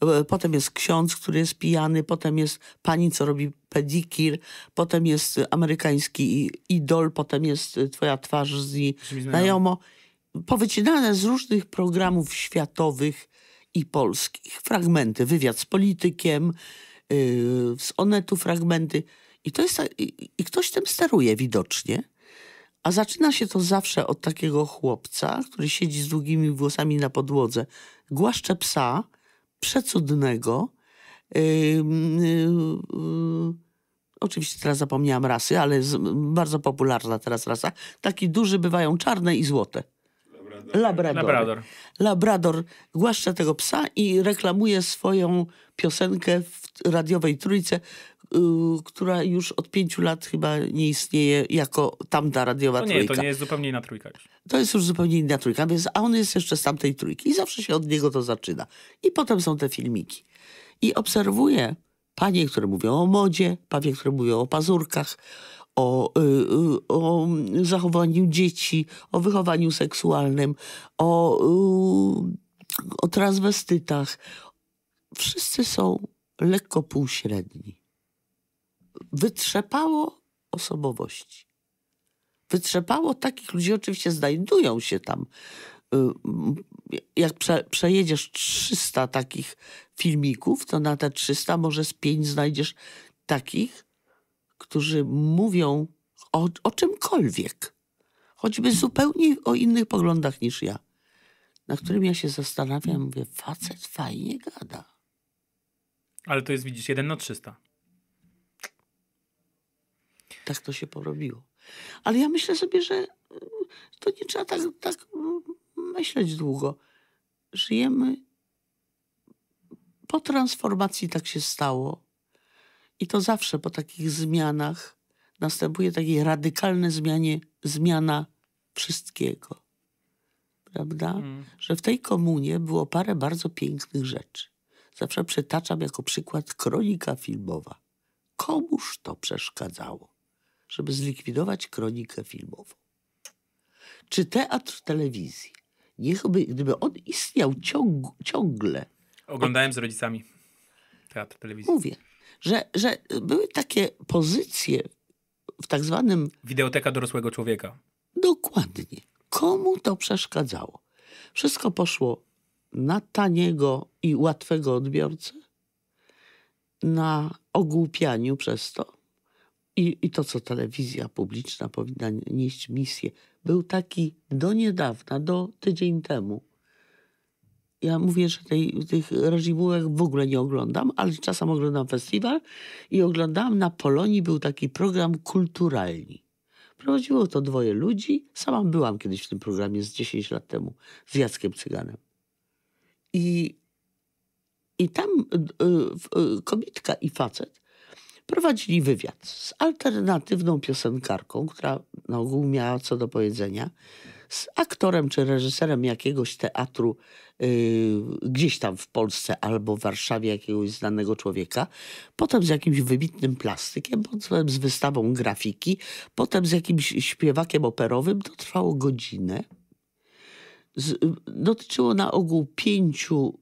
E, potem jest ksiądz, który jest pijany, potem jest pani, co robi pedikir, potem jest amerykański idol, potem jest twoja twarz z znajomo. Powycinane z różnych programów światowych i polskich. Fragmenty, wywiad z politykiem, yy, z Onetu fragmenty. I, to jest, i, I ktoś tym steruje widocznie. A zaczyna się to zawsze od takiego chłopca, który siedzi z długimi włosami na podłodze, głaszcze psa, przecudnego. Yy, yy, oczywiście teraz zapomniałam rasy, ale z, bardzo popularna teraz rasa. Taki duży bywają czarne i złote. Labrador. Labrador. Labrador głaszcza tego psa i reklamuje swoją piosenkę w radiowej trójce, yy, która już od pięciu lat chyba nie istnieje jako tamta radiowa no nie, trójka. Nie, to nie jest zupełnie inna trójka. Już. To jest już zupełnie inna trójka, więc, a on jest jeszcze z tamtej trójki i zawsze się od niego to zaczyna. I potem są te filmiki. I obserwuję panie, które mówią o modzie, panie, które mówią o pazurkach, o, y, y, o zachowaniu dzieci, o wychowaniu seksualnym, o, y, o transwestytach. Wszyscy są lekko półśredni. Wytrzepało osobowości. Wytrzepało takich ludzi, oczywiście znajdują się tam. Jak prze, przejedziesz 300 takich filmików, to na te 300 może z 5 znajdziesz takich, którzy mówią o, o czymkolwiek, choćby zupełnie o innych poglądach niż ja, na którym ja się zastanawiam, mówię, facet fajnie gada. Ale to jest, widzisz, jeden na 300. Tak to się porobiło. Ale ja myślę sobie, że y, to nie trzeba tak, tak mm, myśleć długo. Żyjemy po transformacji tak się stało, i to zawsze po takich zmianach następuje takiej radykalnej zmianie, zmiana wszystkiego. Prawda? Mm. Że w tej komunie było parę bardzo pięknych rzeczy. Zawsze przytaczam jako przykład kronika filmowa. Komuż to przeszkadzało, żeby zlikwidować kronikę filmową? Czy teatr telewizji, niechby, gdyby on istniał ciąg, ciągle. Oglądałem od... z rodzicami teatr telewizji. Mówię, że, że były takie pozycje w tak zwanym... Wideoteka dorosłego człowieka. Dokładnie. Komu to przeszkadzało? Wszystko poszło na taniego i łatwego odbiorcę, na ogłupianiu przez to i, i to, co telewizja publiczna powinna nieść misję. Był taki do niedawna, do tydzień temu, ja mówię, że tej, tych reżimułek w ogóle nie oglądam, ale czasem oglądam festiwal i oglądałam na Polonii był taki program Kulturalni. Prowadziło to dwoje ludzi. Sama byłam kiedyś w tym programie z 10 lat temu z Jackiem Cyganem. I, i tam y, y, y i facet prowadzili wywiad z alternatywną piosenkarką, która na ogół miała co do powiedzenia z aktorem czy reżyserem jakiegoś teatru yy, gdzieś tam w Polsce albo w Warszawie jakiegoś znanego człowieka, potem z jakimś wybitnym plastykiem, potem z wystawą grafiki, potem z jakimś śpiewakiem operowym. To trwało godzinę. Z, y, dotyczyło na ogół pięciu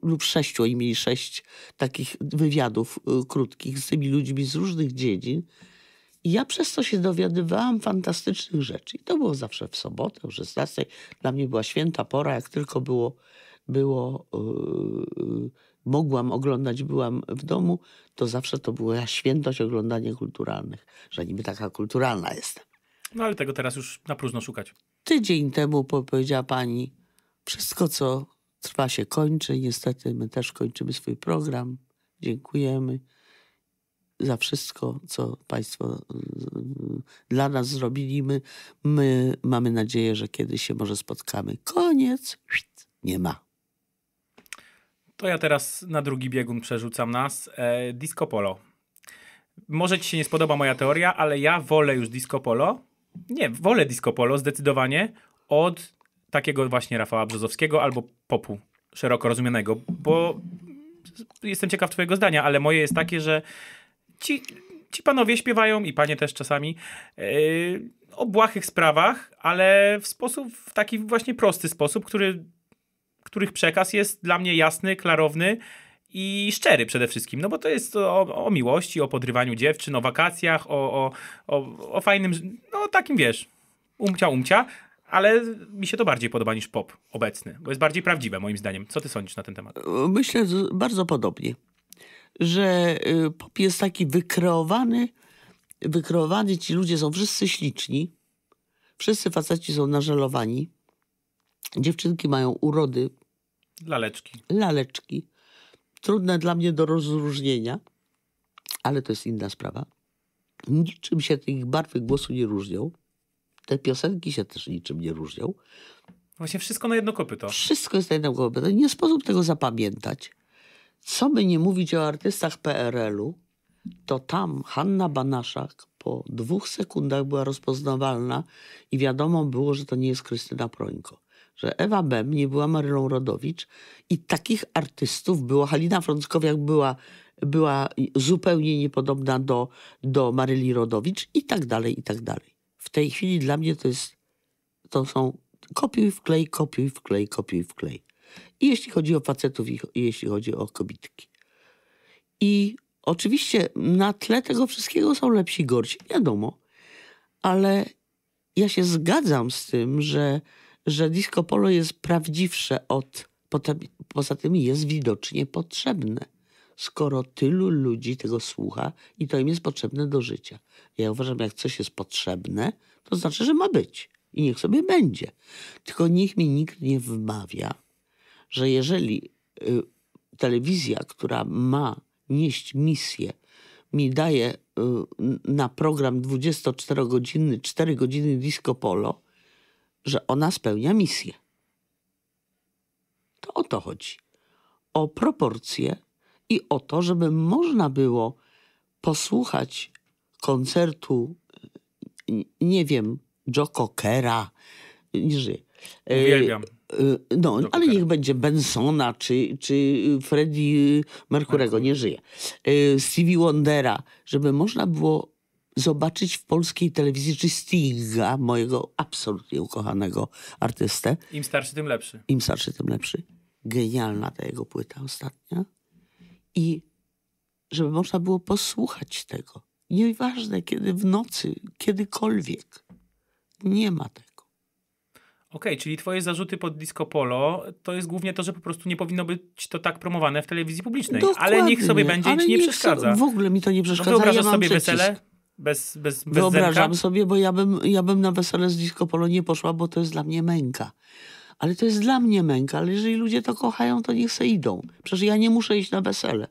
y, y lub sześciu, o imię sześć takich wywiadów y, krótkich z tymi ludźmi z różnych dziedzin ja przez to się dowiadywałam fantastycznych rzeczy. I to było zawsze w sobotę o 16. Dla mnie była święta pora, jak tylko było, było yy, yy, mogłam oglądać, byłam w domu, to zawsze to była świętość oglądania kulturalnych, że niby taka kulturalna jestem. No ale tego teraz już na próżno szukać. Tydzień temu powiedziała pani, wszystko co trwa się kończy, niestety my też kończymy swój program, dziękujemy za wszystko, co Państwo y, y, dla nas zrobili. My, my mamy nadzieję, że kiedyś się może spotkamy. Koniec. Nie ma. To ja teraz na drugi biegun przerzucam nas. E, disco polo. Może Ci się nie spodoba moja teoria, ale ja wolę już disco polo. Nie, wolę disco polo zdecydowanie od takiego właśnie Rafała Brzozowskiego albo popu szeroko rozumianego, bo jestem ciekaw Twojego zdania, ale moje jest takie, że ci, ci panowie śpiewają i panie też czasami yy, o błahych sprawach, ale w sposób, w taki właśnie prosty sposób, który, których przekaz jest dla mnie jasny, klarowny i szczery przede wszystkim, no bo to jest o, o miłości, o podrywaniu dziewczyn, o wakacjach, o, o, o, o fajnym, no takim wiesz, umcia, umcia, ale mi się to bardziej podoba niż pop obecny, bo jest bardziej prawdziwe moim zdaniem. Co ty sądzisz na ten temat? Myślę bardzo podobnie że y, pop jest taki wykreowany, wykreowany, ci ludzie są wszyscy śliczni, wszyscy faceci są nażelowani, dziewczynki mają urody. Laleczki. Laleczki. Trudne dla mnie do rozróżnienia, ale to jest inna sprawa. Niczym się tych barwy głosu nie różnią. Te piosenki się też niczym nie różnią. Właśnie wszystko na jedno kopyto. Wszystko jest na jedno kopyto. Nie sposób tego zapamiętać. Co by nie mówić o artystach PRL-u, to tam Hanna Banaszak po dwóch sekundach była rozpoznawalna i wiadomo było, że to nie jest Krystyna Prońko. Że Ewa Bem nie była Marylą Rodowicz i takich artystów było. Halina Frąckowiak była, była zupełnie niepodobna do, do Maryli Rodowicz i tak dalej, i tak dalej. W tej chwili dla mnie to jest, to są kopiuj, wklej, kopiuj, wklej, kopiuj, wklej i jeśli chodzi o facetów, i jeśli chodzi o kobietki. I oczywiście na tle tego wszystkiego są lepsi i gorsi, wiadomo, ale ja się zgadzam z tym, że, że disco polo jest prawdziwsze od, poza tym jest widocznie potrzebne, skoro tylu ludzi tego słucha i to im jest potrzebne do życia. Ja uważam, jak coś jest potrzebne, to znaczy, że ma być i niech sobie będzie. Tylko niech mi nikt nie wmawia, że jeżeli y, telewizja, która ma nieść misję, mi daje y, na program 24-godzinny, 4 godziny disco polo, że ona spełnia misję. To o to chodzi. O proporcje i o to, żeby można było posłuchać koncertu, y, nie wiem, Joe Cockera, nie żyje, Uwielbiam. E, e, no, ale niech będzie Bensona czy, czy Freddie Mercurego, nie żyje. E, Stevie Wondera, żeby można było zobaczyć w polskiej telewizji, czy Stinga, mojego absolutnie ukochanego artystę. Im starszy, tym lepszy. Im starszy, tym lepszy. Genialna ta jego płyta ostatnia. I żeby można było posłuchać tego. Nieważne, kiedy w nocy, kiedykolwiek. Nie ma tego. Okej, okay, czyli twoje zarzuty pod Disco Polo to jest głównie to, że po prostu nie powinno być to tak promowane w telewizji publicznej. Dokładnie, ale niech sobie będzie i ci nie przeszkadza. W ogóle mi to nie przeszkadza. No wyobrażasz ja sobie przycisk. wesele? Bez, bez, bez Wyobrażam sobie, bo ja bym, ja bym na wesele z Disco Polo nie poszła, bo to jest dla mnie męka. Ale to jest dla mnie męka, ale jeżeli ludzie to kochają, to niech se idą. Przecież ja nie muszę iść na wesele.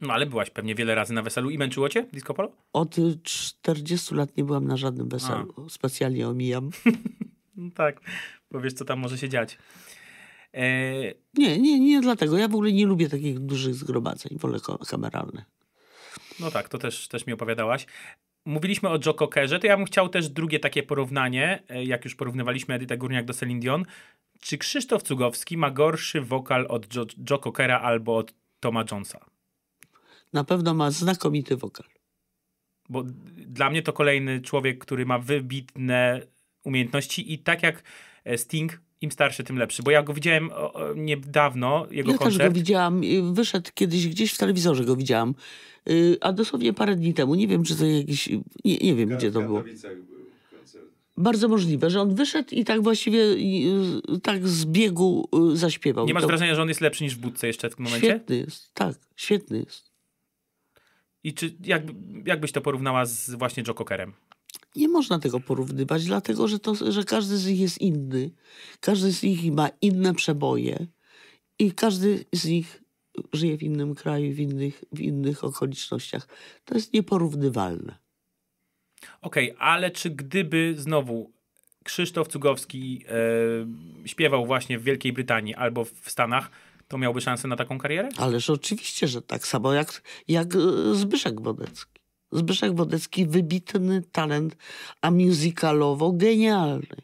No ale byłaś pewnie wiele razy na weselu i męczyło cię disco polo? Od 40 lat nie byłam na żadnym weselu. A. Specjalnie omijam. No tak, bo wiesz, co tam może się dziać. E, nie, nie, nie dlatego. Ja w ogóle nie lubię takich dużych zgromadzeń. Wolę kameralne. No tak, to też, też mi opowiadałaś. Mówiliśmy o Joe Cockerze, to ja bym chciał też drugie takie porównanie, e, jak już porównywaliśmy Edytę Górniak do Celine Dion. Czy Krzysztof Cugowski ma gorszy wokal od Joe, Joe Cockera albo od Toma Jonesa? Na pewno ma znakomity wokal. Bo dla mnie to kolejny człowiek, który ma wybitne umiejętności i tak jak e, Sting im starszy, tym lepszy. Bo ja go widziałem niedawno, jego ja koncert. Ja też go widziałam. Wyszedł kiedyś gdzieś w telewizorze, go widziałam. Y, a dosłownie parę dni temu. Nie wiem, czy to jakiś... Nie, nie wiem, gdzie to było. Bardzo możliwe, że on wyszedł i tak właściwie y, tak z biegu y, zaśpiewał. Nie masz to... wrażenia, że on jest lepszy niż w budce jeszcze w tym momencie? Świetny jest, tak. Świetny jest. I czy jak, jak byś to porównała z właśnie Joe Cockerem? nie można tego porównywać, dlatego że, to, że każdy z nich jest inny, każdy z nich ma inne przeboje i każdy z nich żyje w innym kraju, w innych, w innych okolicznościach. To jest nieporównywalne. Okej, okay, ale czy gdyby znowu Krzysztof Cugowski e, śpiewał właśnie w Wielkiej Brytanii albo w Stanach, to miałby szansę na taką karierę? Ależ oczywiście, że tak samo jak, jak e, Zbyszek Bodecki. Zbyszek Wodecki wybitny talent, a muzykalowo genialny.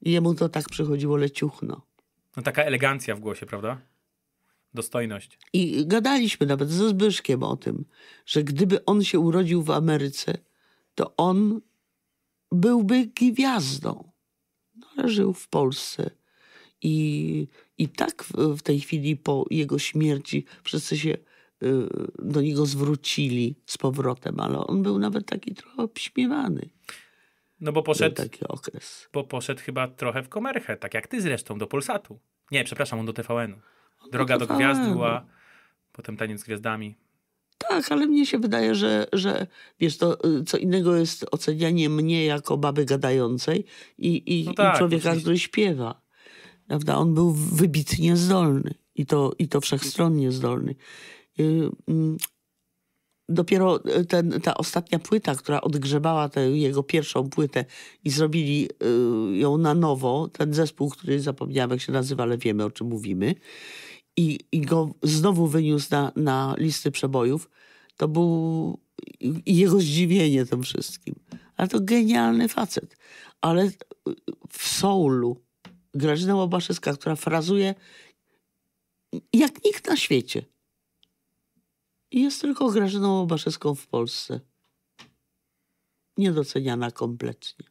Jemu to tak przychodziło leciuchno. No taka elegancja w głosie, prawda? Dostojność. I gadaliśmy nawet ze Zbyszkiem o tym, że gdyby on się urodził w Ameryce, to on byłby gwiazdą. No, ale żył w Polsce. I, I tak w, w tej chwili po jego śmierci wszyscy się Y, do niego zwrócili z powrotem, ale on był nawet taki trochę obśmiewany. No bo poszedł. Był taki okres. Bo poszedł chyba trochę w komerchę, tak jak ty zresztą, do Polsatu. Nie, przepraszam, on do TVN-u. No Droga do, do Gwiazd była, potem Taniec z Gwiazdami. Tak, ale mnie się wydaje, że, że wiesz, to y, co innego jest ocenianie mnie jako baby gadającej i, i, no tak, i człowieka, który śpiewa. Prawda? On był wybitnie zdolny i to, i to wszechstronnie zdolny. Y, mm, dopiero y, ten, ta ostatnia płyta, która odgrzebała tę jego pierwszą płytę i zrobili y, ją na nowo, ten zespół, który zapomniałem jak się nazywa, ale wiemy o czym mówimy, i, i go znowu wyniósł na, na listy przebojów, to był jego zdziwienie tym wszystkim. Ale to genialny facet. Ale w soulu Grażyna Łobaszewska, która frazuje jak nikt na świecie i jest tylko Grażyną Obaszewską w Polsce. Niedoceniana kompletnie.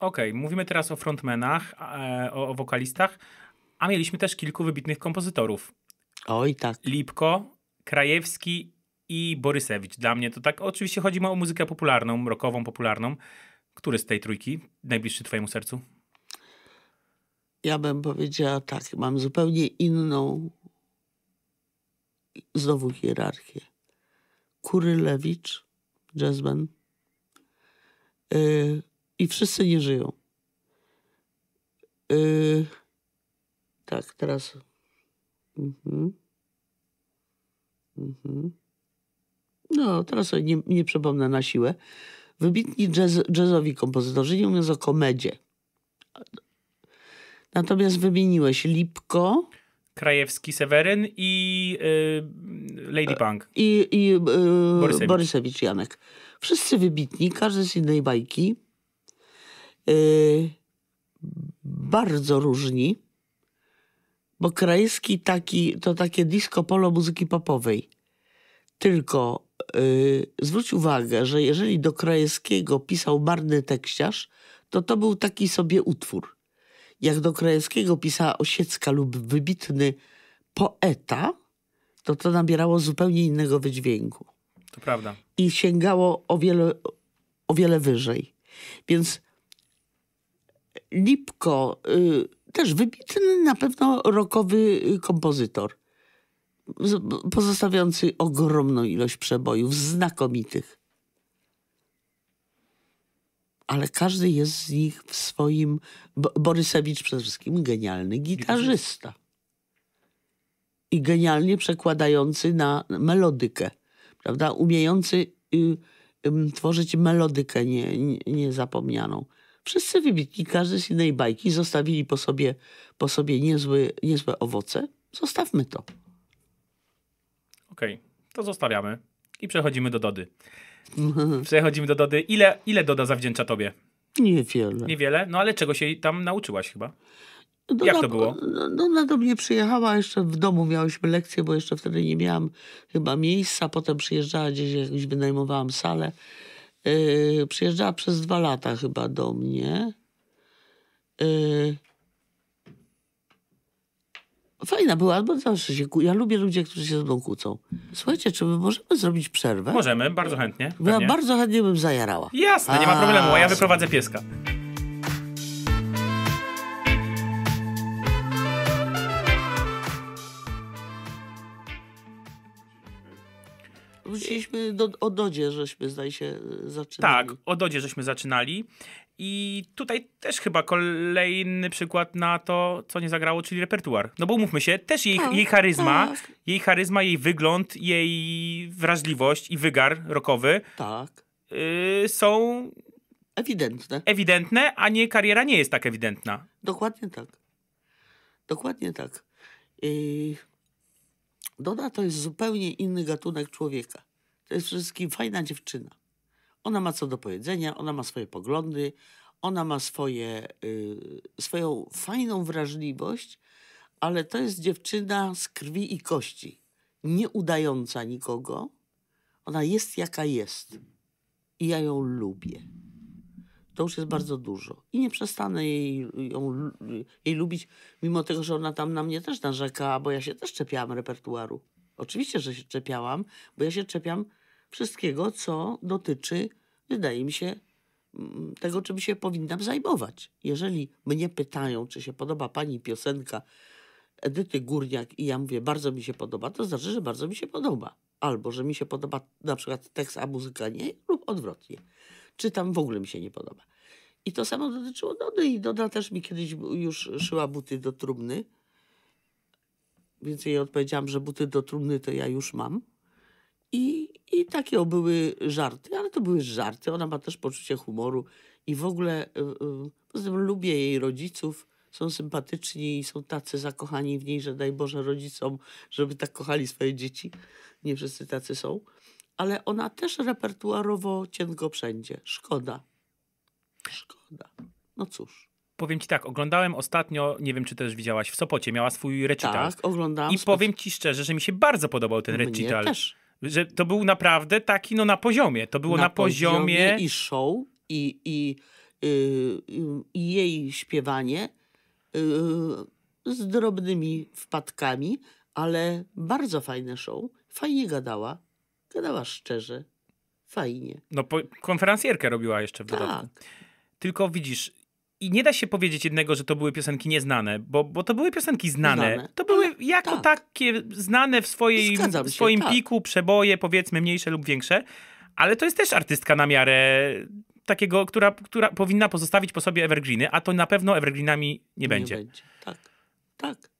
Okej, okay, mówimy teraz o frontmenach, e, o, o wokalistach, a mieliśmy też kilku wybitnych kompozytorów. Oj, tak. Lipko, Krajewski i Borysewicz. Dla mnie to tak, oczywiście chodzi o muzykę popularną, rockową, popularną. Który z tej trójki najbliższy twojemu sercu? Ja bym powiedziała tak, mam zupełnie inną znowu hierarchię. Kurylewicz, jazzman. Y, I wszyscy nie żyją. Y, tak, teraz. Mhm. Mhm. No, teraz sobie nie, nie przypomnę na siłę. Wybitni jazz, jazzowi kompozytorzy, nie mówiąc o komedzie. Natomiast wymieniłeś Lipko. Krajewski Seweryn i y, Lady Punk. I, i yy, e, Borysewicz. Janek. Wszyscy wybitni, każdy z innej bajki. Yy, bardzo różni, bo krajski taki, to takie disco polo muzyki popowej. Tylko yy, zwróć uwagę, że jeżeli do krajskiego pisał marny tekściarz, to to był taki sobie utwór. Jak do krajskiego pisała Osiecka lub wybitny poeta, to to nabierało zupełnie innego wydźwięku. To prawda. I sięgało o wiele, o wiele wyżej. Więc Lipko, y, też wybitny na pewno rokowy y, kompozytor, pozostawiający ogromną ilość przebojów, znakomitych. Ale każdy jest z nich w swoim. Borysewicz przede wszystkim genialny gitarzysta i genialnie przekładający na melodykę, prawda? Umiejący y, y, tworzyć melodykę nie, nie, niezapomnianą. Wszyscy wybitni, każdy z innej bajki, zostawili po sobie, po sobie niezły, niezłe owoce. Zostawmy to. Okej, okay, to zostawiamy i przechodzimy do Dody. Przechodzimy do Dody. Ile, ile Doda zawdzięcza tobie? Niewiele. Niewiele? No ale czego się tam nauczyłaś chyba? Do, no Jak to było? No, no, no, do mnie przyjechała, jeszcze w domu miałyśmy lekcję, bo jeszcze wtedy nie miałam chyba miejsca. Potem przyjeżdżała gdzieś, jakoś wynajmowałam salę. Yy, przyjeżdżała przez dwa lata chyba do mnie. Yy. Fajna była, bo zawsze się. Ja lubię ludzi, którzy się ze mną kłócą. Słuchajcie, czy my możemy zrobić przerwę? Możemy, bardzo chętnie. Ja bardzo chętnie bym zajarała. Jasne, nie ma problemu, a ja wyprowadzę pieska. wróciliśmy do, o Dodzie, żeśmy zdaje się e, zaczynali. Tak, o Dodzie żeśmy zaczynali. I tutaj też chyba kolejny przykład na to, co nie zagrało, czyli repertuar. No bo mówmy się, też jej, tak, jej charyzma, tak. jej charyzma, jej wygląd, jej wrażliwość i wygar rokowy tak. Yy, są ewidentne. Ewidentne, a nie kariera nie jest tak ewidentna. Dokładnie tak. Dokładnie tak. Yy... Dona to jest zupełnie inny gatunek człowieka. To jest przede wszystkim fajna dziewczyna. Ona ma co do powiedzenia, ona ma swoje poglądy, ona ma swoje, y, swoją fajną wrażliwość, ale to jest dziewczyna z krwi i kości, nie udająca nikogo. Ona jest jaka jest. I ja ją lubię to już jest bardzo dużo. I nie przestanę jej, ją, jej lubić, mimo tego, że ona tam na mnie też narzeka, bo ja się też czepiałam repertuaru. Oczywiście, że się czepiałam, bo ja się czepiam wszystkiego, co dotyczy, wydaje mi się, mm, tego, czym się powinnam zajmować. Jeżeli mnie pytają, czy się podoba pani piosenka Edyty Górniak i ja mówię, bardzo mi się podoba, to znaczy, że bardzo mi się podoba. Albo, że mi się podoba na przykład tekst, a muzyka nie, lub odwrotnie. Czy tam w ogóle mi się nie podoba. I to samo dotyczyło Dody i Doda też mi kiedyś już szyła buty do trumny, więc jej odpowiedziałam, że buty do trumny to ja już mam. I, I takie były żarty, ale to były żarty. Ona ma też poczucie humoru i w ogóle y, y, poza tym lubię jej rodziców. Są sympatyczni i są tacy zakochani w niej, że daj Boże rodzicom, żeby tak kochali swoje dzieci. Nie wszyscy tacy są ale ona też repertuarowo cienko wszędzie. Szkoda. Szkoda. No cóż. Powiem ci tak, oglądałem ostatnio, nie wiem czy też widziałaś, w Sopocie miała swój recital. Tak, oglądałam. I powiem ci szczerze, że mi się bardzo podobał ten Mnie recital. Też. Że to był naprawdę taki no na poziomie. To było na, na poziomie... poziomie... I show, i, i, y, y, jej śpiewanie y, z drobnymi wpadkami, ale bardzo fajne show. Fajnie gadała, Gadała szczerze, fajnie. No po, konferencjerkę robiła jeszcze w tak. Tylko widzisz, i nie da się powiedzieć jednego, że to były piosenki nieznane, bo, bo to były piosenki znane. znane. To były jako tak. takie znane w, swojej, w swoim się, tak. piku, przeboje powiedzmy mniejsze lub większe, ale to jest też artystka na miarę takiego, która, która powinna pozostawić po sobie evergreeny, a to na pewno evergreenami nie, nie będzie. będzie. Tak, tak.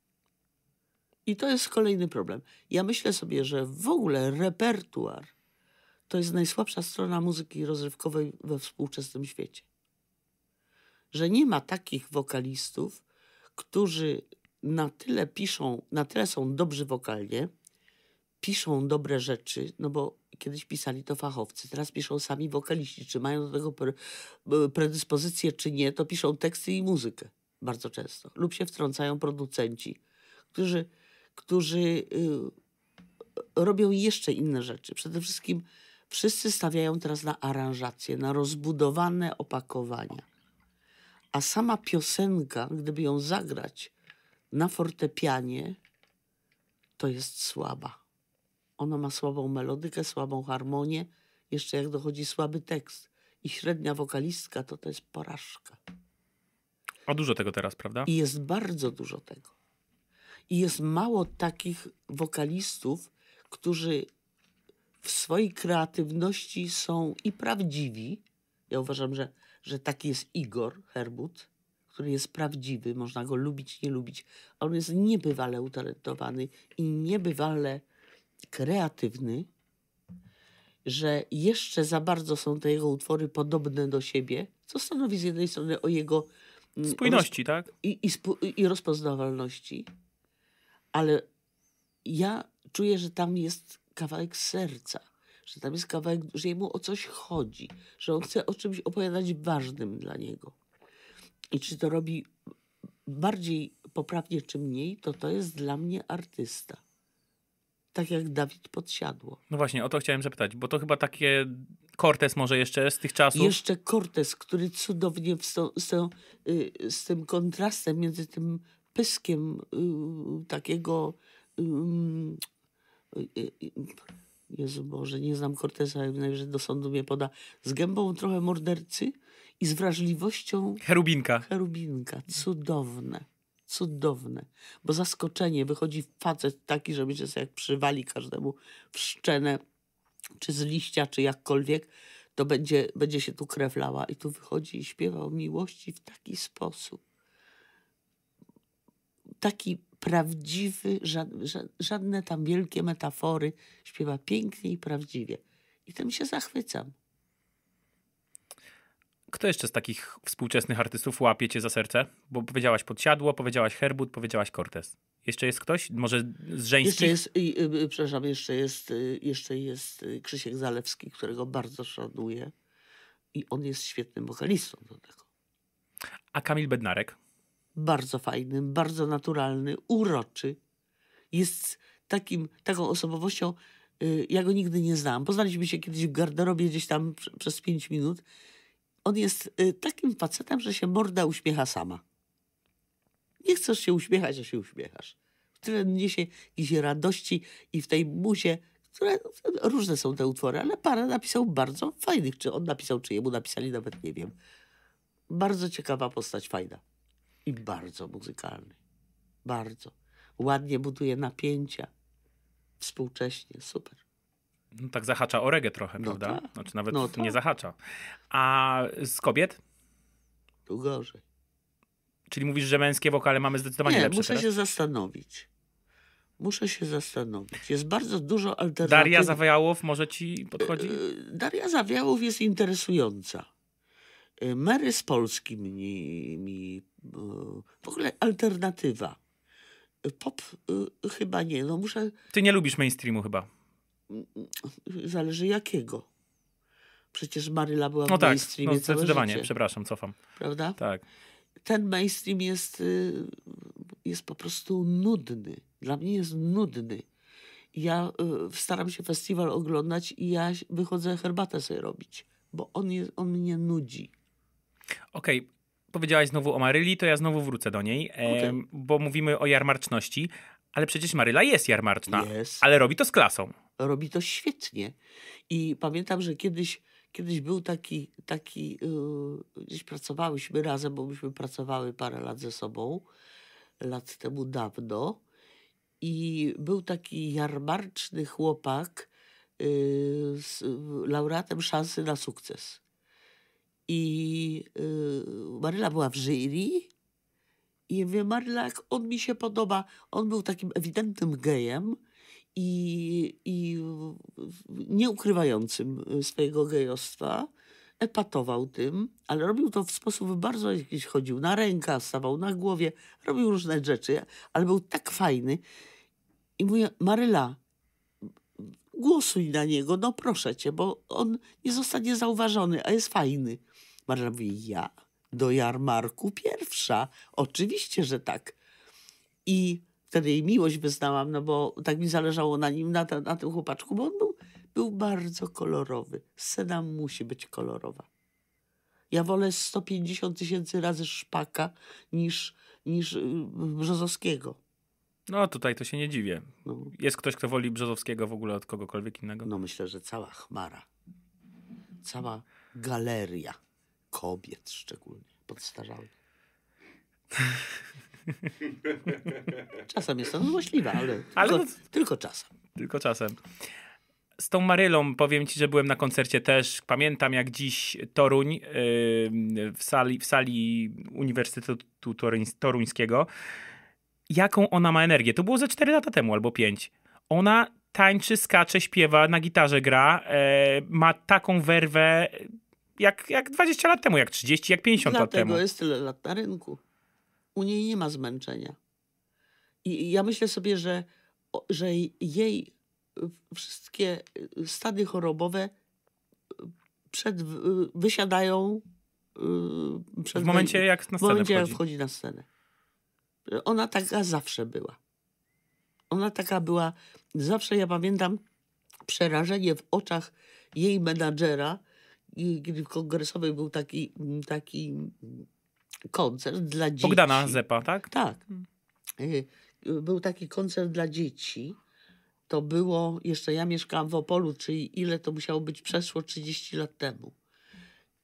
I to jest kolejny problem. Ja myślę sobie, że w ogóle repertuar to jest najsłabsza strona muzyki rozrywkowej we współczesnym świecie. Że nie ma takich wokalistów, którzy na tyle piszą, na tyle są dobrzy wokalnie, piszą dobre rzeczy, no bo kiedyś pisali to fachowcy, teraz piszą sami wokaliści. Czy mają do tego predyspozycję, czy nie, to piszą teksty i muzykę bardzo często. Lub się wtrącają producenci, którzy którzy y, robią jeszcze inne rzeczy. Przede wszystkim wszyscy stawiają teraz na aranżację, na rozbudowane opakowania. A sama piosenka, gdyby ją zagrać na fortepianie, to jest słaba. Ona ma słabą melodykę, słabą harmonię, jeszcze jak dochodzi słaby tekst i średnia wokalistka, to to jest porażka. A dużo tego teraz, prawda? I jest bardzo dużo tego. I jest mało takich wokalistów, którzy w swojej kreatywności są i prawdziwi. Ja uważam, że, że taki jest Igor Herbut, który jest prawdziwy, można go lubić, nie lubić. On jest niebywale utalentowany i niebywale kreatywny, że jeszcze za bardzo są te jego utwory podobne do siebie, co stanowi z jednej strony o jego mm, spójności, roz... tak? I, i, spu... i rozpoznawalności ale ja czuję, że tam jest kawałek serca, że tam jest kawałek, że jemu o coś chodzi, że on chce o czymś opowiadać ważnym dla niego. I czy to robi bardziej poprawnie, czy mniej, to to jest dla mnie artysta. Tak jak Dawid podsiadło. No właśnie, o to chciałem zapytać, bo to chyba takie Cortez może jeszcze z tych czasów. Jeszcze Cortez, który cudownie z, z, y, z tym kontrastem między tym pyskiem y, takiego. Y y, y, y, Jezu Boże, nie znam Cortesa, najwyżej do sądu mnie poda. Z gębą trochę mordercy i z wrażliwością. Cherubinka. Cherubinka. Cudowne. Cudowne. Bo zaskoczenie wychodzi facet taki, że myślę sobie, jak przywali każdemu w szczenę, czy z liścia, czy jakkolwiek, to będzie, będzie się tu krewlała. I tu wychodzi i śpiewa o miłości w taki sposób taki prawdziwy, żadne tam wielkie metafory. Śpiewa pięknie i prawdziwie. I tym się zachwycam. Kto jeszcze z takich współczesnych artystów łapie cię za serce? Bo powiedziałaś Podsiadło, powiedziałaś Herbut, powiedziałaś Cortez. Jeszcze jest ktoś? Może z żeńskich? Jeszcze jest, y, y, przepraszam, jeszcze jest, y, jeszcze jest y, Krzysiek Zalewski, którego bardzo szanuję. I on jest świetnym wokalistą do tego. A Kamil Bednarek? bardzo fajny, bardzo naturalny, uroczy. Jest takim, taką osobowością, y, ja go nigdy nie znam. Poznaliśmy się kiedyś w garderobie gdzieś tam przez pięć minut. On jest y, takim facetem, że się morda uśmiecha sama. Nie chcesz się uśmiechać, a się uśmiechasz. Tyle niesie jakiejś radości i w tej buzie, które no, różne są te utwory, ale parę napisał bardzo fajnych. Czy on napisał, czy jemu napisali, nawet nie wiem. Bardzo ciekawa postać, fajna i bardzo muzykalny. Bardzo. Ładnie buduje napięcia. Współcześnie, super. No tak zahacza o reggae trochę, no prawda? Tak. Znaczy nawet no nie tak. zahacza. A z kobiet? Tu gorzej. Czyli mówisz, że męskie wokale mamy zdecydowanie nie, lepsze muszę teraz? się zastanowić. Muszę się zastanowić. Jest bardzo dużo alternatyw. Daria Zawiałow może ci podchodzi? E, e, Daria Zawiałow jest interesująca. Y, Mary z Polski mi, mi y, w ogóle alternatywa. Y, pop chyba nie, no muszę... Ty nie lubisz mainstreamu chyba. Mm, zależy jakiego. Przecież Maryla była no w tak, mainstreamie no, zdecydowanie, życie. przepraszam, cofam. Prawda? Tak. Ten mainstream jest, jest po prostu nudny. Dla mnie jest nudny. Ja staram się festiwal oglądać i ja wychodzę herbatę sobie robić, bo on, jest, on mnie nudzi. Okej. Okay. Powiedziałaś znowu o Maryli, to ja znowu wrócę do niej, okay. e, bo mówimy o jarmarczności, ale przecież Maryla jest jarmarczna, yes. ale robi to z klasą. Robi to świetnie. I pamiętam, że kiedyś, kiedyś był taki, taki yy, gdzieś pracowałyśmy razem, bo myśmy pracowały parę lat ze sobą, lat temu dawno. I był taki jarmarczny chłopak, yy, z laureatem szansy na sukces. I y, Maryla była w jury i mówię, Maryla, jak on mi się podoba. On był takim ewidentnym gejem i, i nie ukrywającym swojego gejostwa. Epatował tym, ale robił to w sposób bardzo jakiś. Chodził na rękę, stawał na głowie, robił różne rzeczy, ale był tak fajny. I mówię, Maryla, Głosuj na niego, no proszę cię, bo on nie zostanie zauważony, a jest fajny. Maria mówi, ja do jarmarku pierwsza. Oczywiście, że tak. I wtedy jej miłość wyznałam, no bo tak mi zależało na nim, na, ta, na tym chłopaczku, bo on był, był bardzo kolorowy. Scena musi być kolorowa. Ja wolę 150 tysięcy razy szpaka niż, niż y, Brzozowskiego. No tutaj to się nie dziwię. No. Jest ktoś, kto woli Brzozowskiego w ogóle od kogokolwiek innego? No myślę, że cała chmara, cała galeria kobiet szczególnie, podstarzałych. czasem jest ona złośliwa, ale, ale tylko, to... tylko czasem. Tylko czasem. Z tą Marylą powiem ci, że byłem na koncercie też. Pamiętam jak dziś Toruń yy, w, sali, w sali Uniwersytetu Toruń, Toruńskiego jaką ona ma energię. To było ze 4 lata temu albo 5. Ona tańczy, skacze, śpiewa, na gitarze gra, e, ma taką werwę jak, jak 20 lat temu, jak 30, jak 50 Dlatego lat temu. Dlatego jest tyle lat na rynku. U niej nie ma zmęczenia. I ja myślę sobie, że, że jej wszystkie stady chorobowe przed, wysiadają y, przed w momencie, jak, na scenę w momencie jak wchodzi na scenę. Ona taka zawsze była. Ona taka była, zawsze ja pamiętam przerażenie w oczach jej menadżera, kiedy w kongresowej był taki, taki koncert dla dzieci. Bogdana Zepa, tak? Tak. Hmm. Y, był taki koncert dla dzieci. To było, jeszcze ja mieszkałam w Opolu, czyli ile to musiało być przeszło 30 lat temu.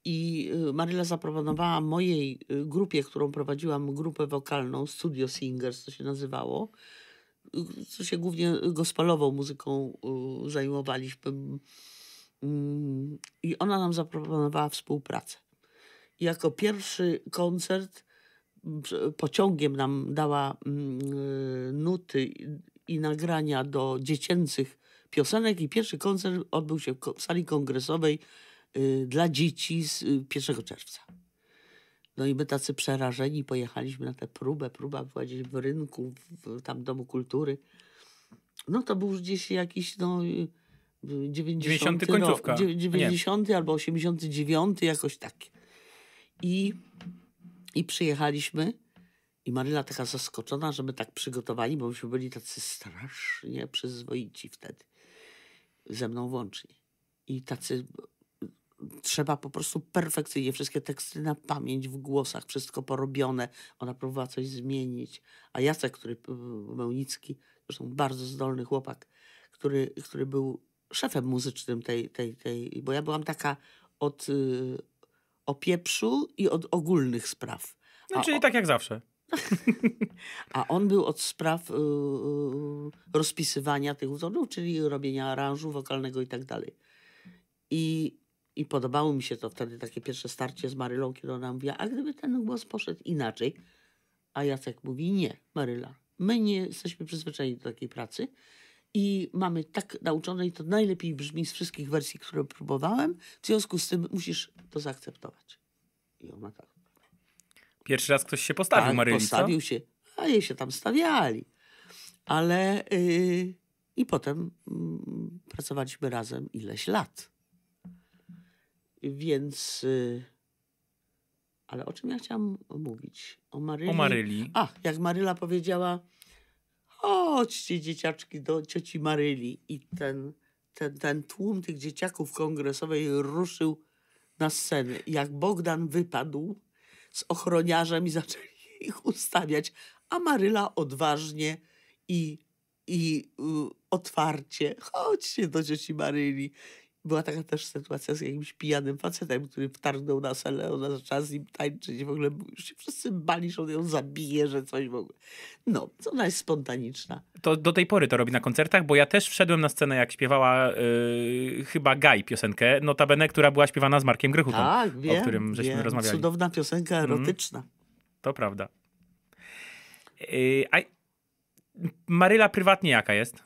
I y, Maryla zaproponowała mojej y, grupie, którą prowadziłam, grupę wokalną Studio Singers, to się nazywało, y, co się głównie gospelową muzyką zajmowaliśmy. Mm, I ona nam zaproponowała współpracę. jako pierwszy koncert pociągiem nam dała mm, nuty i nagrania do dziecięcych piosenek i pierwszy koncert odbył się w sali kongresowej Y, dla dzieci z 1 y, czerwca. No i my tacy przerażeni pojechaliśmy na tę próbę. Próba była gdzieś w rynku, w tam domu kultury. No to był już gdzieś jakiś no, 90, y, 90 końcówka. Rok, no, 90 albo 89, jakoś takie. I, I przyjechaliśmy i Maryla taka zaskoczona, że my tak przygotowani, bo myśmy byli tacy strasznie przyzwoici wtedy. Ze mną włącznie. I tacy trzeba po prostu perfekcyjnie wszystkie teksty na pamięć, w głosach, wszystko porobione. Ona próbowała coś zmienić. A Jacek, który Mełnicki, y, zresztą bardzo zdolny chłopak, który, który był szefem muzycznym tej, tej, tej, bo ja byłam taka od y, i od ogólnych spraw. No, czyli o, tak jak zawsze. a on był od spraw y, y rozpisywania tych utworów, no, czyli robienia aranżu wokalnego i tak dalej. I i podobało mi się to wtedy takie pierwsze starcie z Marylą, kiedy ona mówiła, a gdyby ten głos poszedł inaczej. A Jacek mówi, nie, Maryla, my nie jesteśmy przyzwyczajeni do takiej pracy i mamy tak nauczone i to najlepiej brzmi z wszystkich wersji, które próbowałem. W związku z tym musisz to zaakceptować. I ona tak. Pierwszy raz ktoś się postawił, tak, Maryli, postawił co? się, a jej się tam stawiali. Ale yy, i potem yy, pracowaliśmy razem ileś lat. Więc. Y, ale o czym ja chciałam mówić? O Maryli. O Maryli. A, jak Maryla powiedziała, chodźcie dzieciaczki do cioci Maryli. I ten, ten, ten tłum tych dzieciaków kongresowej ruszył na scenę. Jak Bogdan wypadł z ochroniarzem i zaczęli ich ustawiać, a Maryla odważnie i, i y, otwarcie, chodźcie do cioci Maryli. Była taka też sytuacja z jakimś pijanym facetem, który wtargnął na salę, ona zaczęła z nim tańczyć w ogóle już się wszyscy bali, że on ją zabije, że coś w ogóle. No, ona jest spontaniczna. To do tej pory to robi na koncertach, bo ja też wszedłem na scenę, jak śpiewała yy, chyba Gaj piosenkę, notabene, która była śpiewana z Markiem Grychutą, tak, wiem, o którym żeśmy wiem. rozmawiali. Cudowna piosenka mhm. erotyczna. Mm, to prawda. Yy, a Maryla prywatnie jaka jest?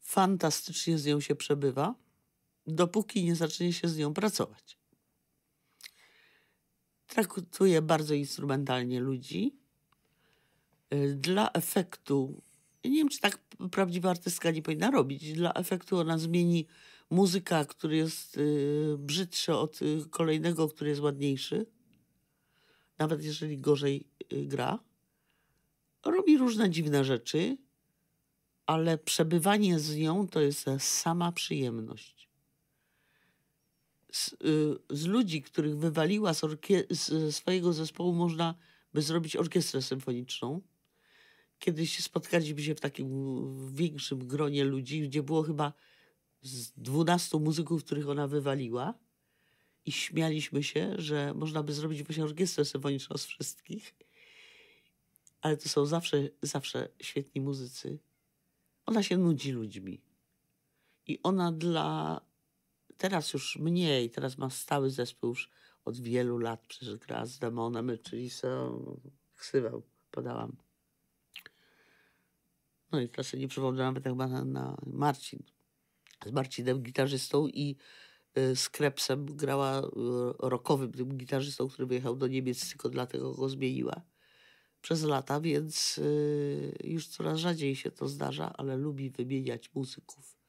Fantastycznie z nią się przebywa dopóki nie zacznie się z nią pracować. Traktuje bardzo instrumentalnie ludzi. Y, dla efektu, nie wiem czy tak prawdziwa artystka nie powinna robić, dla efektu ona zmieni muzyka, który jest y, brzydszy od y, kolejnego, który jest ładniejszy, nawet jeżeli gorzej gra. Robi różne dziwne rzeczy, ale przebywanie z nią to jest sama przyjemność z, y, z ludzi, których wywaliła z, z swojego zespołu, można by zrobić orkiestrę symfoniczną. Kiedyś spotkaliśmy się w takim większym gronie ludzi, gdzie było chyba z 12 muzyków, których ona wywaliła. I śmialiśmy się, że można by zrobić właśnie orkiestrę symfoniczną z wszystkich. Ale to są zawsze, zawsze świetni muzycy. Ona się nudzi ludźmi. I ona dla teraz już mniej, teraz ma stały zespół już od wielu lat, przecież gra z Demonem, czyli są ksywę podałam. No i teraz nie przywodzę nawet chyba na, na Marcin. Z Marcinem gitarzystą i y, z Krepsem grała y, rockowym tym gitarzystą, który wyjechał do Niemiec tylko dlatego go zmieniła przez lata, więc y, już coraz rzadziej się to zdarza, ale lubi wymieniać muzyków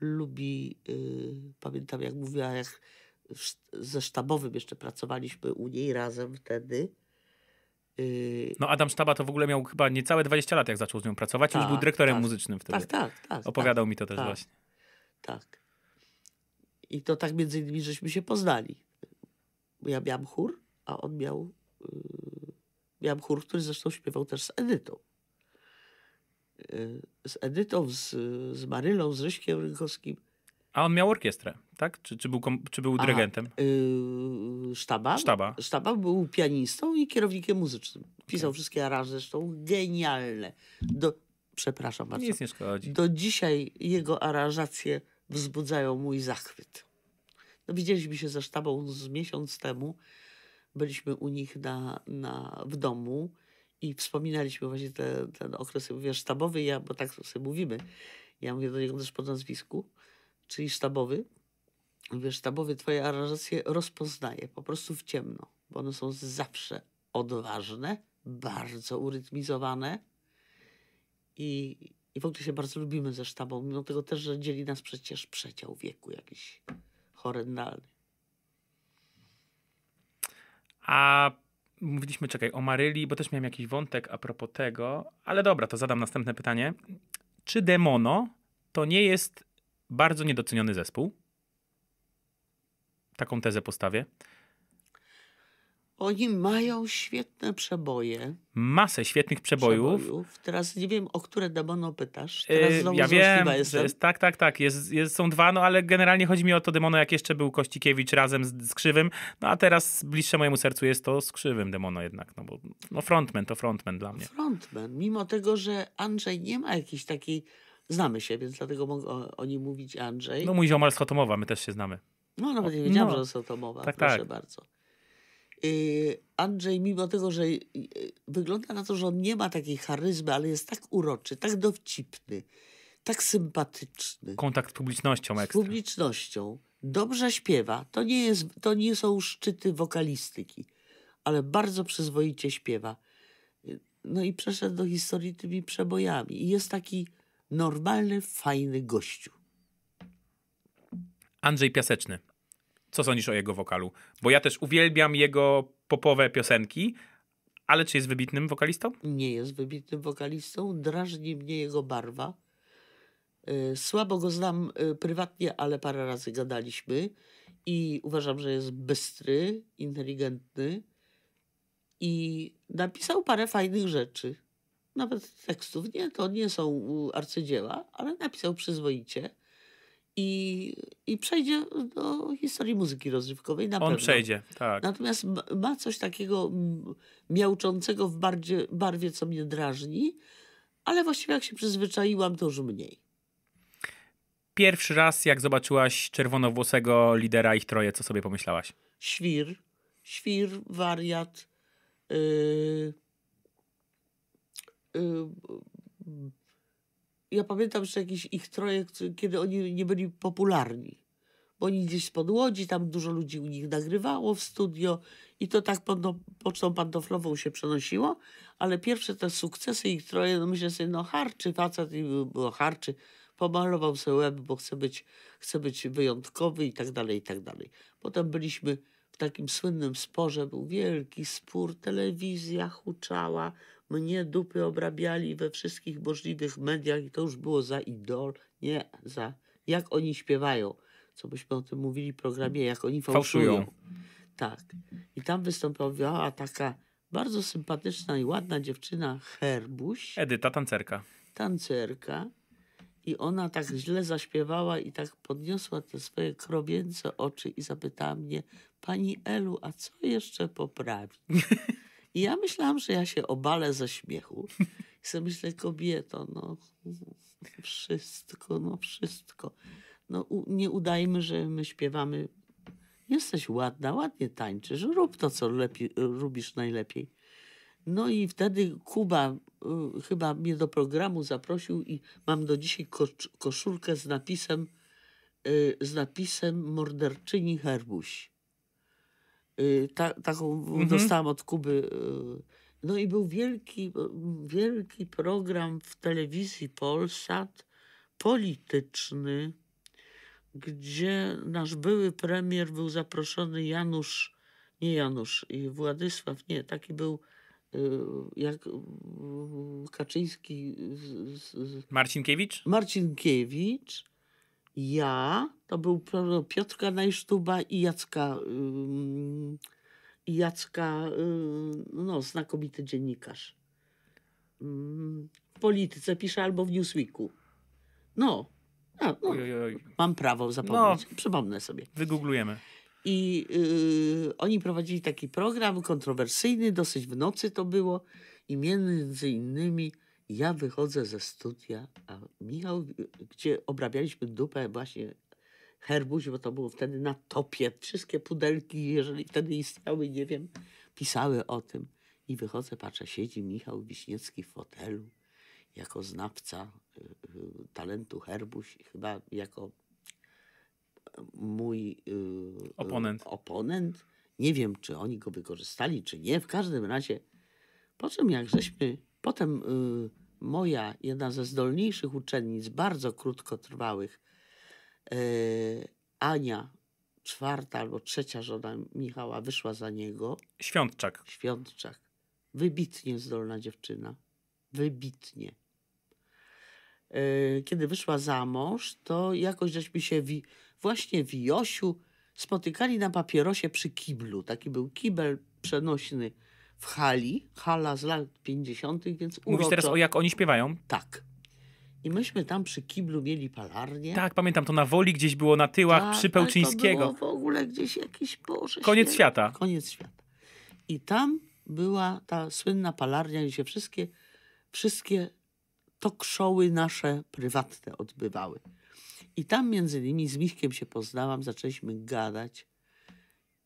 lubi, y, pamiętam jak mówiła, jak ze sztabowym jeszcze pracowaliśmy u niej razem wtedy. Y, no Adam Sztaba to w ogóle miał chyba niecałe 20 lat, jak zaczął z nią pracować. Tak, Już był tak, dyrektorem tak, muzycznym wtedy. Tak, tak, tak. Opowiadał tak, mi to też tak, właśnie. Tak. I to tak między innymi żeśmy się poznali. Ja miałam chór, a on miał... miałem y, miałam chór, który zresztą śpiewał też z Edytą. Y, z Edytą, z, z Marylą, z Ryśkiem Rynkowskim. A on miał orkiestrę, tak? Czy, czy był, czy był dyrygentem? Yy, sztaba. Sztaba. Sztaba był pianistą i kierownikiem muzycznym. Pisał okay. wszystkie aranże, zresztą genialne. Do, przepraszam bardzo. Nic nie szkodzi. Do dzisiaj jego aranżacje wzbudzają mój zachwyt. No, widzieliśmy się ze sztabą z miesiąc temu. Byliśmy u nich na, na, w domu i wspominaliśmy właśnie ten, ten okres wiesz, sztabowy, ja, bo tak sobie mówimy, ja mówię do niego też po nazwisku, czyli sztabowy. Wiesz, sztabowy twoje aranżacje rozpoznaje po prostu w ciemno, bo one są zawsze odważne, bardzo urytmizowane i, i w ogóle się bardzo lubimy ze sztabą, mimo tego też, że dzieli nas przecież przeciał wieku jakiś horrendalny. A mówiliśmy, czekaj, o Maryli, bo też miałem jakiś wątek a propos tego, ale dobra, to zadam następne pytanie. Czy Demono to nie jest bardzo niedoceniony zespół? Taką tezę postawię. Oni mają świetne przeboje. Masę świetnych przebojów. przebojów. Teraz nie wiem, o które demono pytasz. Y, teraz yy, ja wiem, jestem. Jest, tak, tak, tak. Jest, jest, są dwa, no ale generalnie chodzi mi o to demono, jak jeszcze był Kościkiewicz razem z, z Krzywym. No a teraz bliższe mojemu sercu jest to z Krzywym demono jednak. No bo no frontman to frontman dla mnie. Frontman. Mimo tego, że Andrzej nie ma jakiejś takiej... Znamy się, więc dlatego mogę o, o nim mówić Andrzej. No mój ziomal z Chotomowa, my też się znamy. No nawet nie wiedziałam, no. że z Chotomowa. Tak, Proszę tak. bardzo. Yy, Andrzej, mimo tego, że yy, wygląda na to, że on nie ma takiej charyzmy, ale jest tak uroczy, tak dowcipny, tak sympatyczny. Kontakt z publicznością ekstra. Z publicznością. Dobrze śpiewa. To nie, jest, to nie są szczyty wokalistyki, ale bardzo przyzwoicie śpiewa. Yy, no i przeszedł do historii tymi przebojami. I jest taki normalny, fajny gościu. Andrzej Piaseczny. Co sądzisz o jego wokalu? Bo ja też uwielbiam jego popowe piosenki, ale czy jest wybitnym wokalistą? Nie jest wybitnym wokalistą. Drażni mnie jego barwa. E, słabo go znam e, prywatnie, ale parę razy gadaliśmy i uważam, że jest bystry, inteligentny i napisał parę fajnych rzeczy. Nawet tekstów. Nie, to nie są arcydzieła, ale napisał przyzwoicie i, i przejdzie do historii muzyki rozrywkowej na On pewno. przejdzie, tak. Natomiast ma coś takiego miałczącego w barwie, barwie, co mnie drażni, ale właściwie jak się przyzwyczaiłam, to już mniej. Pierwszy raz, jak zobaczyłaś czerwonowłosego lidera ich troje, co sobie pomyślałaś? Świr, świr, wariat, yy, yy, ja pamiętam, że jakiś ich troje, kiedy oni nie byli popularni, bo oni gdzieś pod Łodzi, tam dużo ludzi u nich nagrywało w studio i to tak no, pocztą pantoflową się przenosiło, ale pierwsze te sukcesy ich troje, no myślę sobie, no harczy, facet i było harczy, pomalował sobie łeb, bo chce być, chce być wyjątkowy i tak dalej, i tak dalej. Potem byliśmy w takim słynnym sporze, był wielki spór, telewizja huczała, mnie dupy obrabiali we wszystkich możliwych mediach i to już było za idol, nie za jak oni śpiewają, co byśmy o tym mówili w programie, jak oni fałszują. fałszują. Tak. I tam wystąpiła taka bardzo sympatyczna i ładna dziewczyna Herbuś. Edyta, tancerka. Tancerka. I ona tak źle zaśpiewała i tak podniosła te swoje krowięce oczy i zapytała mnie, pani Elu, a co jeszcze poprawić? I ja myślałam, że ja się obalę ze śmiechu. I sobie myślę, kobieto, no wszystko, no wszystko. No nie udajmy, że my śpiewamy. Jesteś ładna, ładnie tańczysz, rób to, co lepiej, lubisz najlepiej. No i wtedy Kuba y, chyba mnie do programu zaprosił i mam do dzisiaj kosz, koszulkę z napisem, y, z napisem Morderczyni Herbuś. Y, ta, taką mhm. dostałam od Kuby. Y, no i był wielki, y, wielki program w telewizji Polsat polityczny, gdzie nasz były premier był zaproszony Janusz, nie Janusz, Władysław, nie, taki był jak Kaczyński. Z, z, Marcinkiewicz? Marcinkiewicz ja, to był no, Piotrka Najsztuba i Jacka, yy, Jacka yy, no, znakomity dziennikarz. Yy, w polityce pisze albo w Newsweeku. No, a, no oj, oj, oj. mam prawo zapomnieć. No, Przypomnę sobie. Wygooglujemy. I yy, oni prowadzili taki program kontrowersyjny, dosyć w nocy to było i między innymi ja wychodzę ze studia, a Michał, gdzie obrabialiśmy dupę właśnie herbuś, bo to było wtedy na topie. Wszystkie pudelki, jeżeli wtedy istniały, nie wiem, pisały o tym. I wychodzę, patrzę, siedzi Michał Wiśniewski w fotelu jako znawca y, y, talentu herbuś, chyba jako mój y, oponent. oponent. Nie wiem, czy oni go wykorzystali, czy nie. W każdym razie, po czym jak żeśmy Potem y, moja, jedna ze zdolniejszych uczennic, bardzo krótkotrwałych, y, Ania, czwarta albo trzecia żona Michała, wyszła za niego. Świątczak. Świątczak. Wybitnie zdolna dziewczyna. Wybitnie. Y, kiedy wyszła za mąż, to jakoś żeśmy się wi właśnie w Josiu spotykali na papierosie przy kiblu. Taki był kibel przenośny w hali, hala z lat 50., więc uroczo. Mówisz teraz o jak oni śpiewają? Tak. I myśmy tam przy kiblu mieli palarnię. Tak, pamiętam, to na Woli gdzieś było, na tyłach, tak, przy Pełczyńskiego. Tak, to było w ogóle gdzieś jakiś Boże Koniec świata. Koniec świata. I tam była ta słynna palarnia, gdzie się wszystkie, wszystkie tokszoły nasze prywatne odbywały. I tam między innymi z Michkiem się poznałam, zaczęliśmy gadać.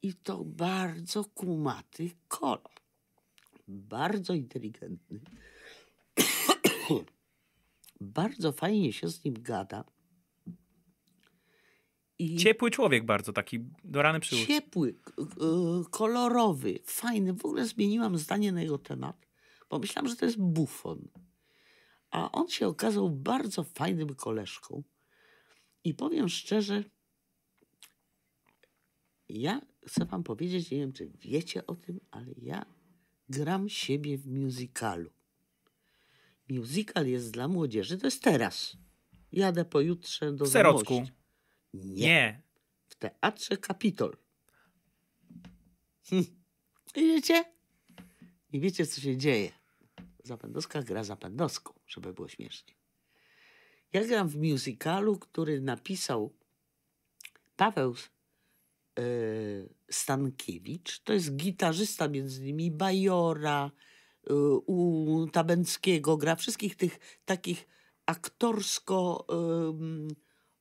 I to bardzo kumaty kolor bardzo inteligentny. bardzo fajnie się z nim gada. I ciepły człowiek bardzo, taki dorany przyłóż. Ciepły, kolorowy, fajny. W ogóle zmieniłam zdanie na jego temat, bo myślałam, że to jest bufon. A on się okazał bardzo fajnym koleżką. I powiem szczerze, ja chcę wam powiedzieć, nie wiem, czy wiecie o tym, ale ja gram siebie w musicalu. Musical jest dla młodzieży, to jest teraz. Jadę pojutrze do W Nie. Nie. W Teatrze Kapitol. Hm. I wiecie? I wiecie, co się dzieje. Zapędowska gra zapędowską, żeby było śmiesznie. Ja gram w musicalu, który napisał Paweł E, Stankiewicz. To jest gitarzysta między innymi Bajora, e, u Tabenckiego, gra wszystkich tych takich aktorsko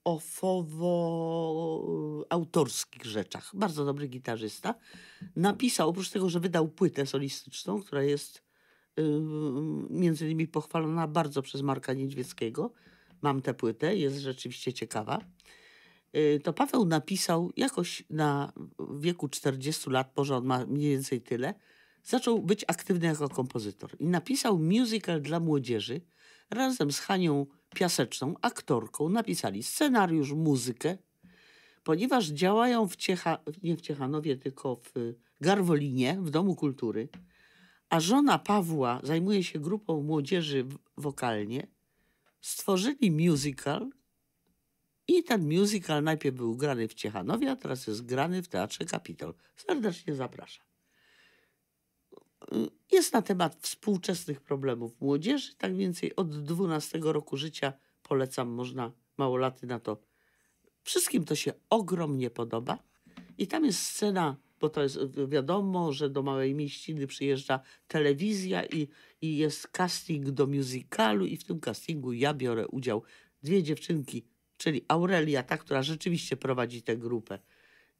ofowo e, autorskich rzeczach. Bardzo dobry gitarzysta. Napisał, oprócz tego, że wydał płytę solistyczną, która jest między innymi pochwalona bardzo przez Marka Niedźwieckiego. Mam tę płytę, jest rzeczywiście ciekawa Y, to Paweł napisał jakoś na wieku 40 lat, może on ma mniej więcej tyle, zaczął być aktywny jako kompozytor i napisał musical dla młodzieży razem z Hanią Piaseczną, aktorką, napisali scenariusz, muzykę, ponieważ działają w, Ciecha, nie w Ciechanowie, tylko w Garwolinie, w Domu Kultury, a żona Pawła zajmuje się grupą młodzieży wokalnie, stworzyli musical – i ten musical najpierw był grany w Ciechanowie, a teraz jest grany w Teatrze Kapitol. Serdecznie zapraszam. Jest na temat współczesnych problemów młodzieży, tak więcej od 12 roku życia polecam, można małolaty na to. Wszystkim to się ogromnie podoba. I tam jest scena, bo to jest wiadomo, że do Małej Mieściny przyjeżdża telewizja i, i jest casting do musicalu i w tym castingu ja biorę udział. Dwie dziewczynki czyli Aurelia, ta, która rzeczywiście prowadzi tę grupę,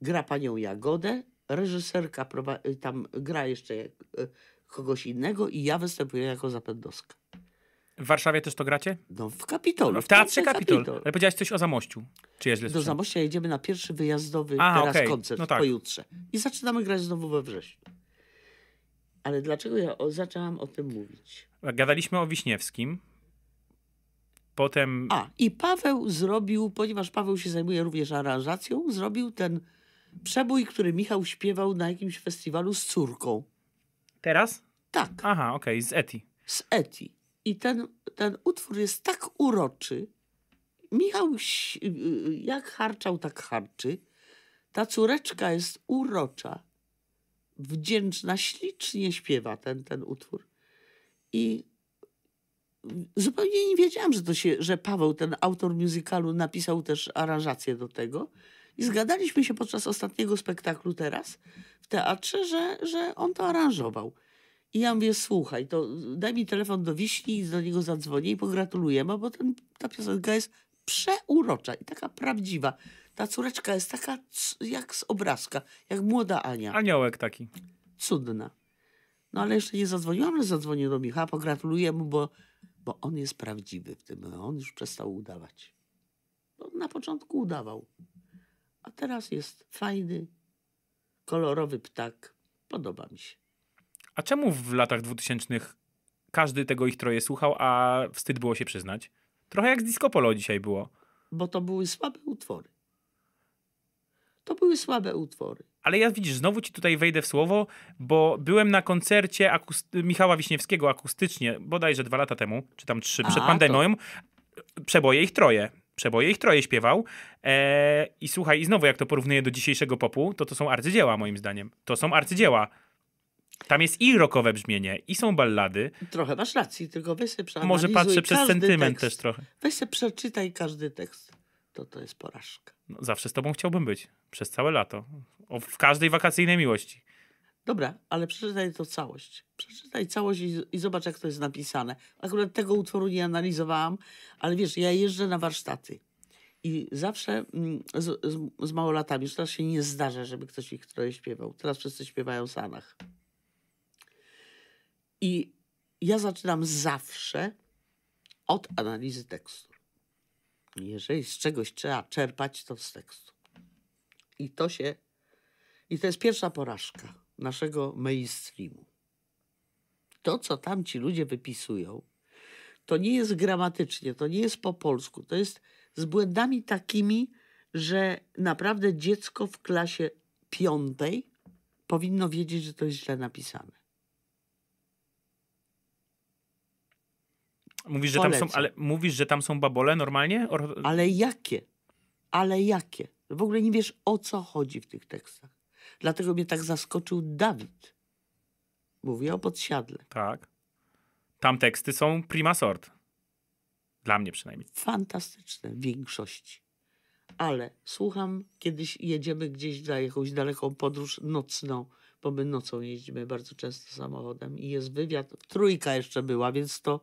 gra panią Jagodę, reżyserka y, tam gra jeszcze e, kogoś innego i ja występuję jako Zapędowska. W Warszawie też to gracie? No, w Kapitolu. No, w Teatrze Kapitol. Kapitol. Ale powiedziałeś coś o Zamościu. Czy jest Do Zamościa jedziemy na pierwszy wyjazdowy A, teraz okay. koncert no tak. pojutrze. I zaczynamy grać znowu we wrześniu. Ale dlaczego ja o, zaczęłam o tym mówić? Gadaliśmy o Wiśniewskim. Potem... A, i Paweł zrobił, ponieważ Paweł się zajmuje również aranżacją, zrobił ten przebój, który Michał śpiewał na jakimś festiwalu z córką. Teraz? Tak. Aha, okej, okay, z Eti. Z Eti. I ten, ten utwór jest tak uroczy. Michał jak harczał, tak harczy. Ta córeczka jest urocza, wdzięczna, ślicznie śpiewa ten, ten utwór. I zupełnie nie wiedziałam, że, to się, że Paweł, ten autor musicalu, napisał też aranżację do tego. I zgadaliśmy się podczas ostatniego spektaklu teraz w teatrze, że, że on to aranżował. I ja mówię, słuchaj, to daj mi telefon do Wiśni, do niego zadzwonię i pogratulujemy, bo ten, ta piosenka jest przeurocza i taka prawdziwa. Ta córeczka jest taka jak z obrazka, jak młoda Ania. Aniołek taki. Cudna. No ale jeszcze nie zadzwoniłam, ale zadzwonię do Michała, pogratuluję mu, bo bo on jest prawdziwy w tym, on już przestał udawać. No, na początku udawał, a teraz jest fajny, kolorowy ptak. Podoba mi się. A czemu w latach 2000 każdy tego ich troje słuchał, a wstyd było się przyznać? Trochę jak z Disco Polo dzisiaj było. Bo to były słabe utwory. To były słabe utwory. Ale ja widzisz, znowu ci tutaj wejdę w słowo, bo byłem na koncercie akusty Michała Wiśniewskiego akustycznie, bodajże dwa lata temu, czy tam trzy, przed pandemią. To... Przeboje ich troje. Przeboje ich troje śpiewał. Eee, I słuchaj, i znowu jak to porównuję do dzisiejszego popu, to to są arcydzieła moim zdaniem. To są arcydzieła. Tam jest i rockowe brzmienie, i są ballady. Trochę masz racji, tylko weź sobie przeanalizuj Może patrzę przez sentyment tekst. też trochę. Weź sobie przeczytaj każdy tekst. To to jest porażka. No, zawsze z tobą chciałbym być. Przez całe lato. O, w każdej wakacyjnej miłości. Dobra, ale przeczytaj to całość. Przeczytaj całość i, i, zobacz, jak to jest napisane. Akurat tego utworu nie analizowałam, ale wiesz, ja jeżdżę na warsztaty. I zawsze mm, z, z, z małolatami, już teraz się nie zdarza, żeby ktoś ich trochę śpiewał. Teraz wszyscy śpiewają sanach. I ja zaczynam zawsze od analizy tekstu. Jeżeli z czegoś trzeba czerpać, to z tekstu. I to się. I to jest pierwsza porażka naszego mainstreamu. To, co tam ci ludzie wypisują, to nie jest gramatycznie, to nie jest po polsku, to jest z błędami takimi, że naprawdę dziecko w klasie piątej powinno wiedzieć, że to jest źle napisane. Mówisz, że tam są, ale mówisz, że tam są babole normalnie? Or... Ale jakie? Ale jakie? W ogóle nie wiesz, o co chodzi w tych tekstach. Dlatego mnie tak zaskoczył Dawid. Mówię o podsiadle. Tak. Tam teksty są prima sort. Dla mnie przynajmniej. Fantastyczne w większości. Ale słucham, kiedyś jedziemy gdzieś na jakąś daleką podróż nocną, bo my nocą jeździmy bardzo często samochodem i jest wywiad. Trójka jeszcze była, więc to.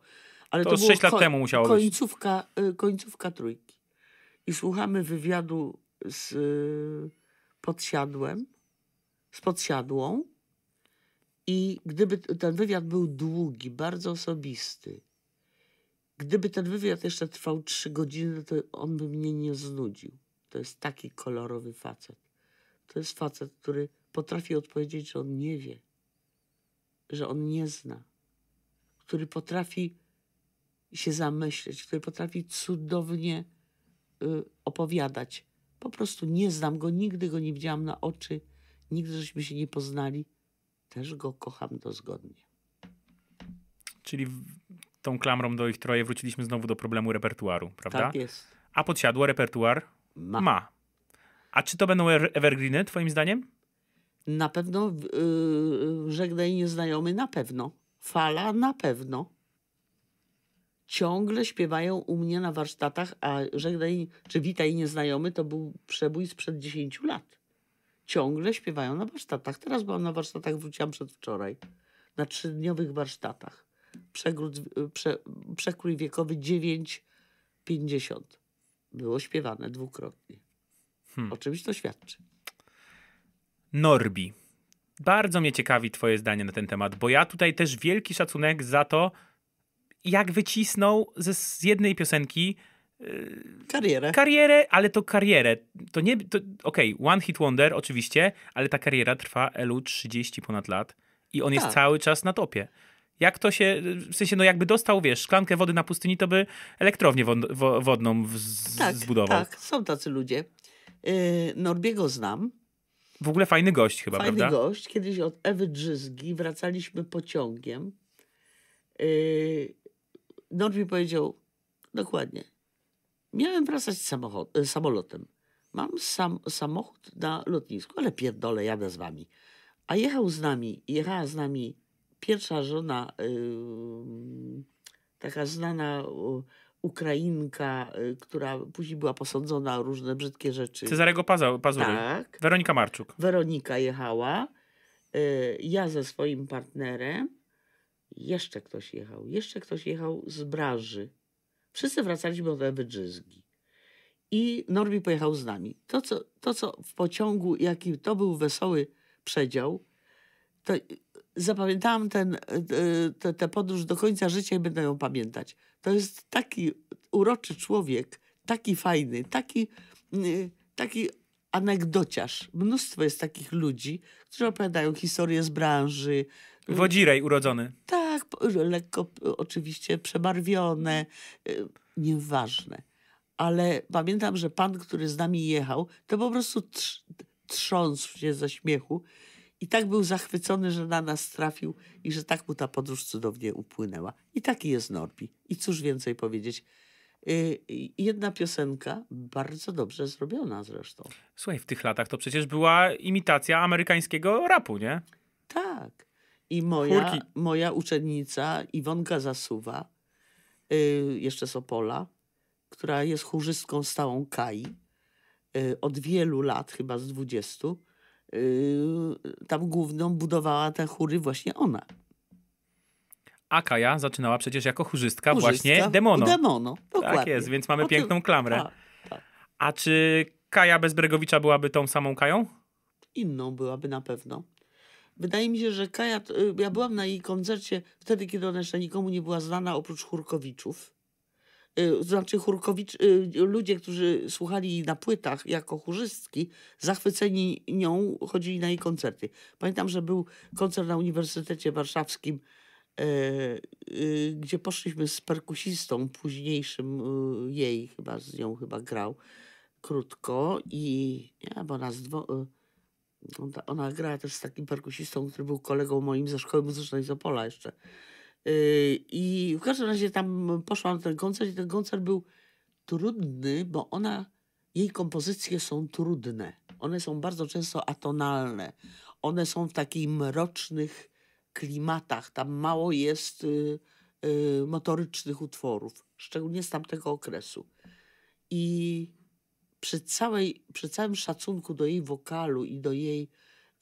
Ale to, to 6 lat temu musiało końcówka, być. Końcówka, y, końcówka trójki. I słuchamy wywiadu z podsiadłem, z podsiadłą. I gdyby ten wywiad był długi, bardzo osobisty, gdyby ten wywiad jeszcze trwał trzy godziny, to on by mnie nie znudził. To jest taki kolorowy facet. To jest facet, który potrafi odpowiedzieć, że on nie wie, że on nie zna, który potrafi się zamyśleć, który potrafi cudownie y, opowiadać po prostu nie znam go, nigdy go nie widziałam na oczy, nigdy żeśmy się nie poznali. Też go kocham dozgodnie. Czyli tą klamrą do ich troje wróciliśmy znowu do problemu repertuaru, prawda? Tak jest. A podsiadło repertuar ma. ma. A czy to będą er-, evergreeny, twoim zdaniem? Na pewno. Yy, żegnaj nieznajomy, na pewno. Fala, na pewno ciągle śpiewają u mnie na warsztatach, a żegnaj czy witaj nieznajomy to był przebój sprzed 10 lat. Ciągle śpiewają na warsztatach. Teraz byłam na warsztatach, wróciłam przedwczoraj. Na trzydniowych warsztatach. Przegród, prze, przekrój wiekowy 9,50. Było śpiewane dwukrotnie. Hmm. O czymś to świadczy. Norbi. Bardzo mnie ciekawi twoje zdanie na ten temat, bo ja tutaj też wielki szacunek za to, jak wycisnął ze, z jednej piosenki y, karierę. Karierę, ale to karierę. To nie, to, okej, okay, one hit wonder oczywiście, ale ta kariera trwa Elu 30 ponad lat i on tak. jest cały czas na topie. Jak to się, w sensie, no jakby dostał, wiesz, szklankę wody na pustyni, to by elektrownię wod, wodną z, tak, zbudował. Tak, są tacy ludzie. Yy, Norbiego znam. W ogóle fajny gość chyba, fajny prawda? Fajny gość. Kiedyś od Ewy Drzyzgi wracaliśmy pociągiem. Yy, Norbi powiedział, dokładnie, miałem wracać samochod, y, samolotem. Mam sam, samochód na lotnisku, ale pierdolę, jadę z wami. A jechał z nami, jechała z nami pierwsza żona, yy, taka znana yy, Ukrainka, yy, która później była posądzona o różne brzydkie rzeczy. Cezarego Pazury. Tak. Weronika Marczuk. Weronika jechała, y, ja ze swoim partnerem jeszcze ktoś jechał, jeszcze ktoś jechał z branży. Wszyscy wracaliśmy od Ewy Dżyzgi. I Norbi pojechał z nami. To co, to, co w pociągu, jaki to był wesoły przedział, to y, zapamiętałam ten, y, te, te podróż do końca życia i będę ją pamiętać. To jest taki uroczy człowiek, taki fajny, taki, y, taki anegdociarz. Mnóstwo jest takich ludzi, którzy opowiadają historie z branży, Wodzirej urodzony. Tak, lekko oczywiście przebarwione, y, nieważne. Ale pamiętam, że pan, który z nami jechał, to po prostu trz trząsł się ze śmiechu i tak był zachwycony, że na nas trafił i że tak mu ta podróż cudownie upłynęła. I taki jest Norbi. I cóż więcej powiedzieć. Y, jedna piosenka, bardzo dobrze zrobiona zresztą. Słuchaj, w tych latach to przecież była imitacja amerykańskiego rapu, nie? Tak. I moja, moja uczennica Iwonka Zasuwa, yy, jeszcze z Opola, która jest chórzystką stałą KAI yy, od wielu lat, chyba z dwudziestu, yy, tam główną budowała te chóry właśnie ona. A Kaja zaczynała przecież jako chórzystka, chórzystka właśnie Demono. Demono, dokładnie. Tak jest, więc mamy o piękną tym, klamrę. Tak, tak. A czy Kaja Bezbregowicza byłaby tą samą Kają? Inną byłaby na pewno. Wydaje mi się, że Kaja, y, ja byłam na jej koncercie wtedy, kiedy ona jeszcze nikomu nie była znana oprócz Chórkowiczów. Y, znaczy Hurkowicz, y, ludzie, którzy słuchali na płytach jako chórzystki, zachwyceni nią, chodzili na jej koncerty. Pamiętam, że był koncert na Uniwersytecie Warszawskim, e, gdzie poszliśmy z perkusistą późniejszym, jej chyba, z nią chyba grał krótko i, nie, bo nas dwo ona, ona grała też z takim perkusistą, który był kolegą moim ze szkoły muzycznej z Opola jeszcze. Yy, I w każdym razie tam poszłam na ten koncert i ten koncert był trudny, bo ona, jej kompozycje są trudne. One są bardzo często atonalne. One są w takich mrocznych klimatach. Tam mało jest y, y, motorycznych utworów, szczególnie z tamtego okresu. I przy, całej, przy całym szacunku do jej wokalu i do jej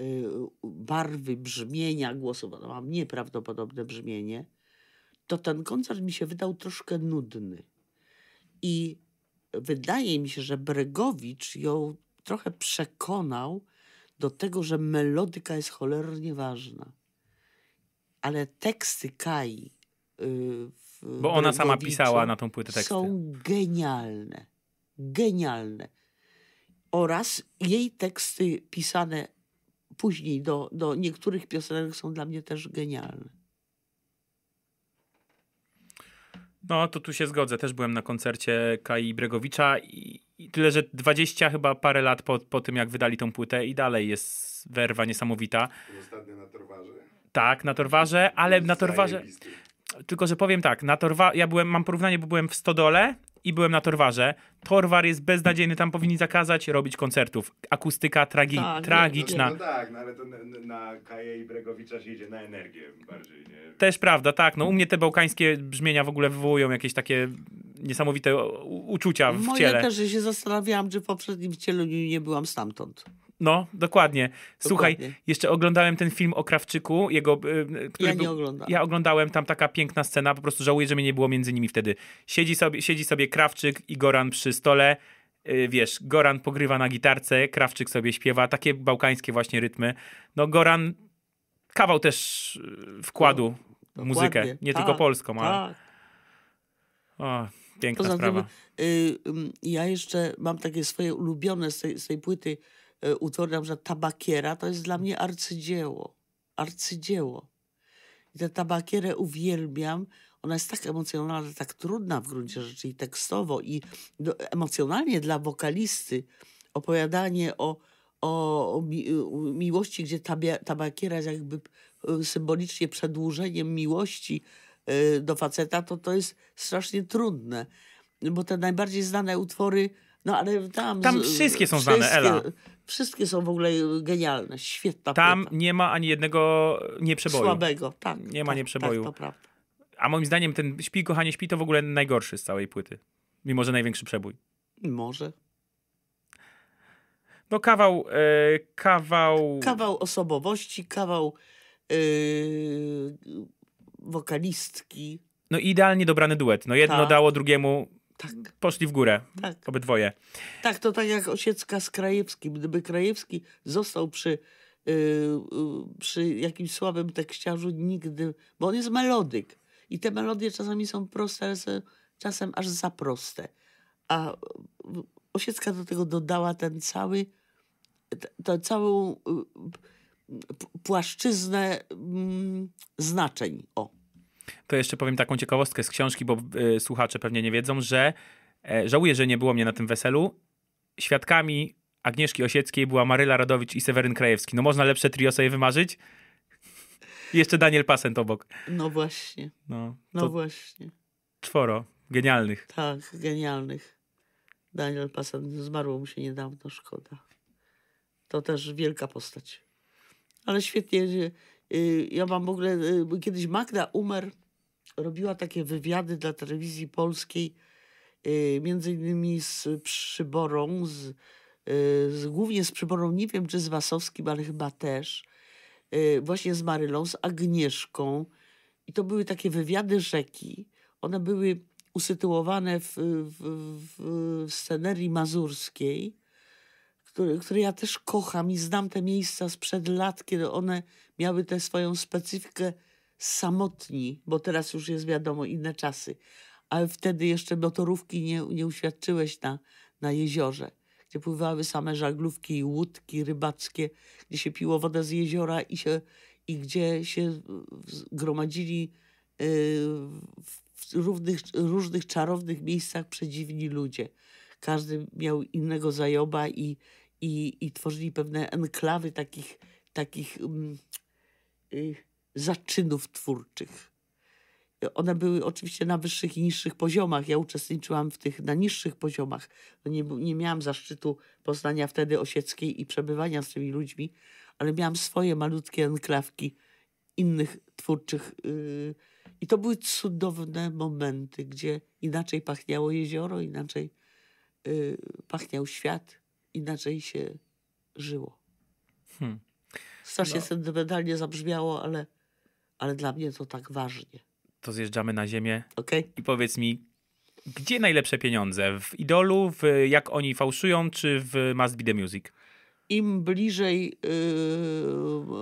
y, barwy, brzmienia głosu, bo mam nieprawdopodobne brzmienie, to ten koncert mi się wydał troszkę nudny. I wydaje mi się, że Bregowicz ją trochę przekonał do tego, że melodyka jest cholernie ważna. Ale teksty Kai. Y, bo ona sama pisała na tą płytę teksty. Są genialne genialne. Oraz jej teksty pisane później do, do niektórych piosenek są dla mnie też genialne. No, to tu się zgodzę. Też byłem na koncercie Kai Bregowicza i, i tyle, że 20 chyba parę lat po, po tym, jak wydali tą płytę i dalej jest werwa niesamowita. Ostatnio na Torwarze. Tak, na Torwarze, ale na Torwarze... Tylko, że powiem tak, na torwa ja byłem, mam porównanie, bo byłem w Stodole i byłem na Torwarze. Torwar jest beznadziejny, tam powinni zakazać robić koncertów. Akustyka tragi tak, tragiczna. no, no, tak, no ale to na, na Kaję i Bregowicza się idzie na energię bardziej. Nie? Też prawda, tak. No u mnie te bałkańskie brzmienia w ogóle wywołują jakieś takie niesamowite uczucia w Moje ciele. Moje też, że się zastanawiałam, czy w poprzednim wcieleniu nie byłam stamtąd. No, dokładnie. Słuchaj, dokładnie. jeszcze oglądałem ten film o Krawczyku, jego... Y, który ja nie był, oglądałem. Ja oglądałem, tam taka piękna scena, po prostu żałuję, że mnie nie było między nimi wtedy. Siedzi sobie, siedzi sobie Krawczyk i Goran przy stole, y, wiesz, Goran pogrywa na gitarce, Krawczyk sobie śpiewa, takie bałkańskie właśnie rytmy. No Goran kawał też y, wkładu no, muzykę, nie tylko tak, polską, tak. ale... O, piękna Poza sprawa. Tym, y, y, ja jeszcze mam takie swoje ulubione z tej, z tej płyty E, utwory, na przykład Tabakiera, to jest dla mnie arcydzieło. Arcydzieło. I tę Tabakierę uwielbiam. Ona jest tak emocjonalna, tak trudna w gruncie rzeczy i tekstowo i do, emocjonalnie dla wokalisty opowiadanie o, o, mi, miłości, gdzie tabia, tabakiera jest jakby e, symbolicznie przedłużeniem miłości y, do faceta, to to jest strasznie trudne. Bo te najbardziej znane utwory, no ale tam... Tam z, wszystkie są wszystkie, znane, Ela. Wszystkie są w ogóle y, genialne, świetna Tam płyta. nie ma ani jednego e, nieprzeboju. Słabego, tak. Nie tak, ma nieprzeboju. Tak, to prawda. A moim zdaniem ten Śpi, kochanie, śpi to w ogóle najgorszy z całej płyty. Mimo, że największy przebój. Może. No kawał, e, kawał... Kawał osobowości, kawał y, wokalistki. No idealnie dobrany duet. No jedno Ta. dało drugiemu tak. poszli w górę. Tak. Obydwoje. Tak, to tak jak Osiecka z Krajewskim. Gdyby Krajewski został przy, yy, przy jakimś słabym tekściarzu, nigdy, bo on jest melodyk. I te melodie czasami są proste, ale są czasem aż za proste. A Osiecka do tego dodała ten cały, tę całą y, płaszczyznę mm, znaczeń. O to jeszcze powiem taką ciekawostkę z książki, bo y, słuchacze pewnie nie wiedzą, że e, żałuję, że nie było mnie na tym weselu. Świadkami Agnieszki Osieckiej była Maryla Radowicz i Seweryn Krajewski. No można lepsze trio sobie wymarzyć? I jeszcze Daniel Pasent obok. No właśnie. No, no właśnie. Czworo. Genialnych. Tak, genialnych. Daniel Pasent zmarł mu się niedawno, szkoda. To też wielka postać. Ale świetnie, Y, ja mam w ogóle, y, kiedyś Magda Umer robiła takie wywiady dla telewizji polskiej, y, między innymi z Przyborą, z, z, głównie z Przyborą, nie wiem czy z Wasowskim, ale chyba też, właśnie z Marylą, z Agnieszką. I to były takie wywiady rzeki. One były usytuowane w, w, w scenerii mazurskiej które, które ja też kocham i znam te miejsca sprzed lat, kiedy one miały tę swoją specyfikę samotni, bo teraz już jest wiadomo inne czasy, ale wtedy jeszcze motorówki nie, nie uświadczyłeś na, na jeziorze, gdzie pływały same żaglówki i łódki rybackie, gdzie się piło wodę z jeziora i, się, i gdzie się gromadzili yy, w różnych, różnych czarownych miejscach przedziwni ludzie każdy miał innego zajoba i, i, i tworzyli pewne enklawy takich, takich um, y, zaczynów twórczych. One były oczywiście na wyższych i niższych poziomach. Ja uczestniczyłam w tych na niższych poziomach. No nie, nie miałam zaszczytu poznania wtedy Osieckiej i przebywania z tymi ludźmi, ale miałam swoje malutkie enklawki innych twórczych. Y, I to były cudowne momenty, gdzie inaczej pachniało jezioro, inaczej y, pachniał świat, inaczej się żyło. Hmm. Strasznie no. sentymentalnie zabrzmiało, ale, ale dla mnie to tak ważnie. To zjeżdżamy na ziemię okay. i powiedz mi, gdzie najlepsze pieniądze? W Idolu, w Jak oni fałszują, czy w Must Be The Music? Im bliżej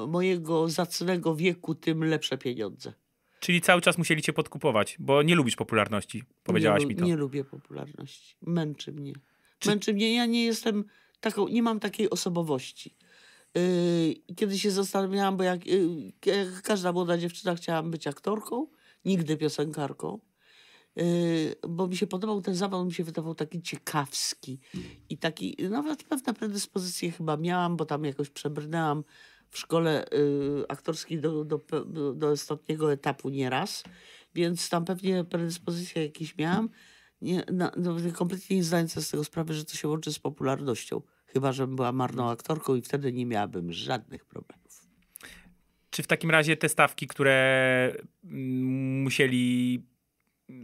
y, mojego zacnego wieku, tym lepsze pieniądze. Czyli cały czas musieli cię podkupować, bo nie lubisz popularności, powiedziałaś nie, mi to. Nie lubię popularności. Męczy mnie. Czy... Męczy mnie. Ja nie jestem taką, nie mam takiej osobowości. Yy, kiedy się zastanawiałam, bo jak, yy, jak każda młoda dziewczyna chciałam być aktorką, nigdy piosenkarką, yy, bo mi się podobał ten zabaw, mi się wydawał taki ciekawski i taki, no, nawet pewne predyspozycje chyba miałam, bo tam jakoś przebrnęłam w szkole y, aktorskiej do, do, do ostatniego etapu nieraz, więc tam pewnie predyspozycje jakieś miałam. Nie, na, no, kompletnie nie zdając sobie z tego sprawy, że to się łączy z popularnością. Chyba, że była marną aktorką i wtedy nie miałabym żadnych problemów. Czy w takim razie te stawki, które mm, musieli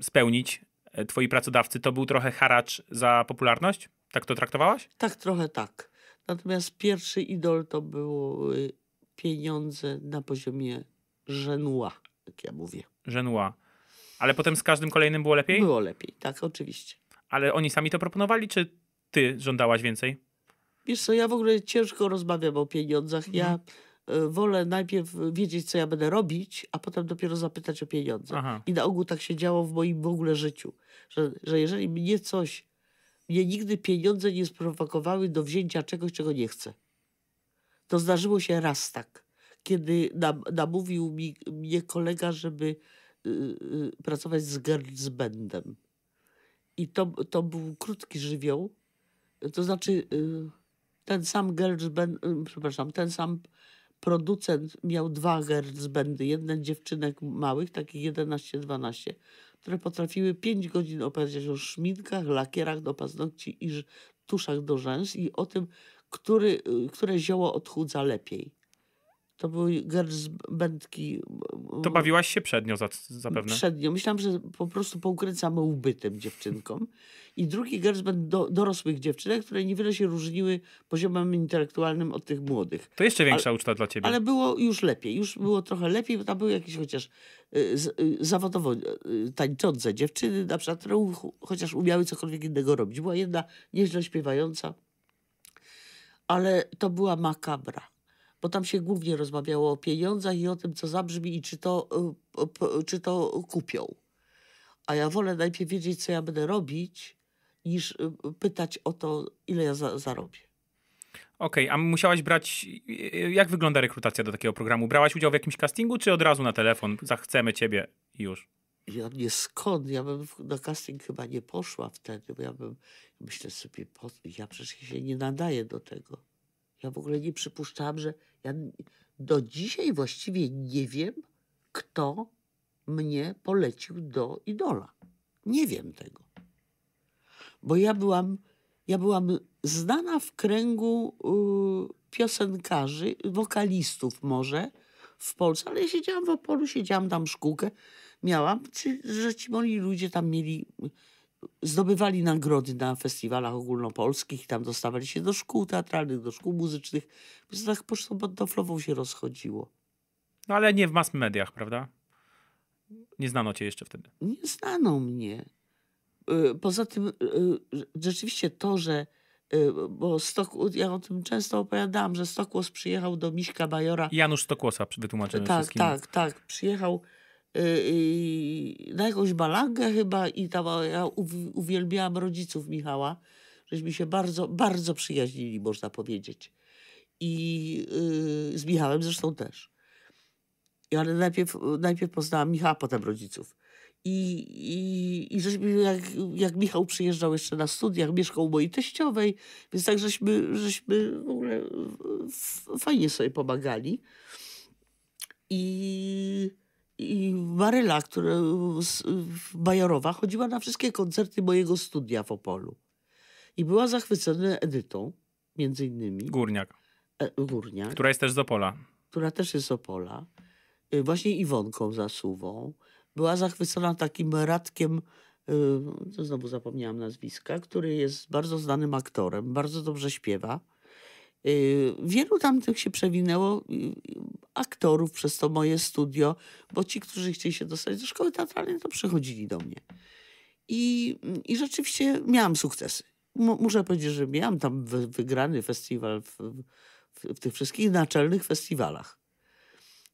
spełnić e, twoi pracodawcy, to był trochę haracz za popularność? Tak to traktowałaś? Tak, trochę tak. Natomiast pierwszy idol to były pieniądze na poziomie Żenua, jak ja mówię. Żenua. Ale potem z każdym kolejnym było lepiej? Było lepiej, tak, oczywiście. Ale oni sami to proponowali, czy ty żądałaś więcej? Wiesz co, ja w ogóle ciężko rozmawiam o pieniądzach. Mhm. Ja y, wolę najpierw wiedzieć, co ja będę robić, a potem dopiero zapytać o pieniądze. Aha. I na ogół tak się działo w moim w ogóle życiu, że, że jeżeli mnie coś mnie nigdy pieniądze nie sprowokowały do wzięcia czegoś, czego nie chcę. To zdarzyło się raz tak, kiedy nam, namówił mi, mnie kolega, żeby y, y, pracować z Gernsbendem. I to, to był krótki żywioł, to znaczy y, ten sam Gernsbend, przepraszam, ten sam producent miał dwa Gernsbendy, jeden dziewczynek małych, takich 11-12, które potrafiły 5 godzin opowiadać o szminkach, lakierach do paznokci i tuszach do rzęs i o tym, który, y, które zioło odchudza lepiej. To były girls e, To bawiłaś się przednio za, zapewne? Przednio. Myślałam, że po prostu poukręcamy ubytem dziewczynkom. I drugi girls do, dorosłych dziewczynek, które niewiele się różniły poziomem intelektualnym od tych młodych. To jeszcze większa ale, uczta dla ciebie. Ale było już lepiej. Już było trochę lepiej, bo tam były jakieś chociaż y, z, y, zawodowo y, tańczące dziewczyny, na przykład, które u, chociaż umiały cokolwiek innego robić. Była jedna nieźle śpiewająca, ale to była makabra bo tam się głównie rozmawiało o pieniądzach i o tym, co zabrzmi i czy to, y, czy to kupią. A ja wolę najpierw wiedzieć, co ja będę robić, niż y, pytać o to, ile ja za, zarobię. Okej, okay, a musiałaś brać. Y, jak wygląda rekrutacja do takiego programu? Brałaś udział w jakimś castingu, czy od razu na telefon? Zachcemy ciebie i już. Ja nie skąd? Ja bym na casting chyba nie poszła wtedy, bo ja bym myślę sobie, po, ja przecież się nie nadaję do tego. Ja w ogóle nie przypuszczałam, że ja do dzisiaj właściwie nie wiem, kto mnie polecił do idola. Nie wiem tego. Bo ja byłam, ja byłam znana w kręgu y, piosenkarzy, wokalistów może w Polsce, ale ja siedziałam w Opolu, siedziałam tam szkółkę, miałam, że ci moi ludzie tam mieli zdobywali nagrody na festiwalach ogólnopolskich, tam dostawali się do szkół teatralnych, do szkół muzycznych, więc tak pocztą pantoflową się rozchodziło. No ale nie w mass mediach, prawda? Nie znano cię jeszcze wtedy. Nie znano mnie. Y, poza tym y, y, rzeczywiście to, że bo Stokłos, ja o tym często opowiadałam, że Stokłos przyjechał do Miśka Bajora. Janusz Stokłosa wytłumaczymy tak, wszystkim. Tak, tak, tak. Przyjechał Y, y, na jakąś balangę chyba i tam ja uwielbiałam rodziców Michała, żeśmy się bardzo, bardzo przyjaźnili, można powiedzieć. I y, z Michałem zresztą też. I ale najpierw, najpierw poznałam Michała, potem rodziców. I, i, i żeśmy, jak, jak Michał przyjeżdżał jeszcze na studiach, mieszkał u mojej teściowej, więc tak żeśmy, żeśmy w ogóle fajnie sobie pomagali. I i Maryla, która w Bajorowa chodziła na wszystkie koncerty mojego studia w Opolu. I była zachwycona Edytą, między innymi. Górniak. E, Górniak. Która jest też z Opola. Która też jest z Opola. Y, właśnie Iwonką Zasuwą. Była zachwycona takim Radkiem, y, znowu zapomniałam nazwiska, który jest bardzo znanym aktorem, bardzo dobrze śpiewa Y, wielu tamtych się przewinęło y, aktorów przez to moje studio, bo ci, którzy chcieli się dostać do szkoły teatralnej, to przychodzili do mnie. I, mm, i rzeczywiście miałam sukcesy. M muszę powiedzieć, że miałam tam wy wygrany festiwal w, w, w, tych wszystkich naczelnych festiwalach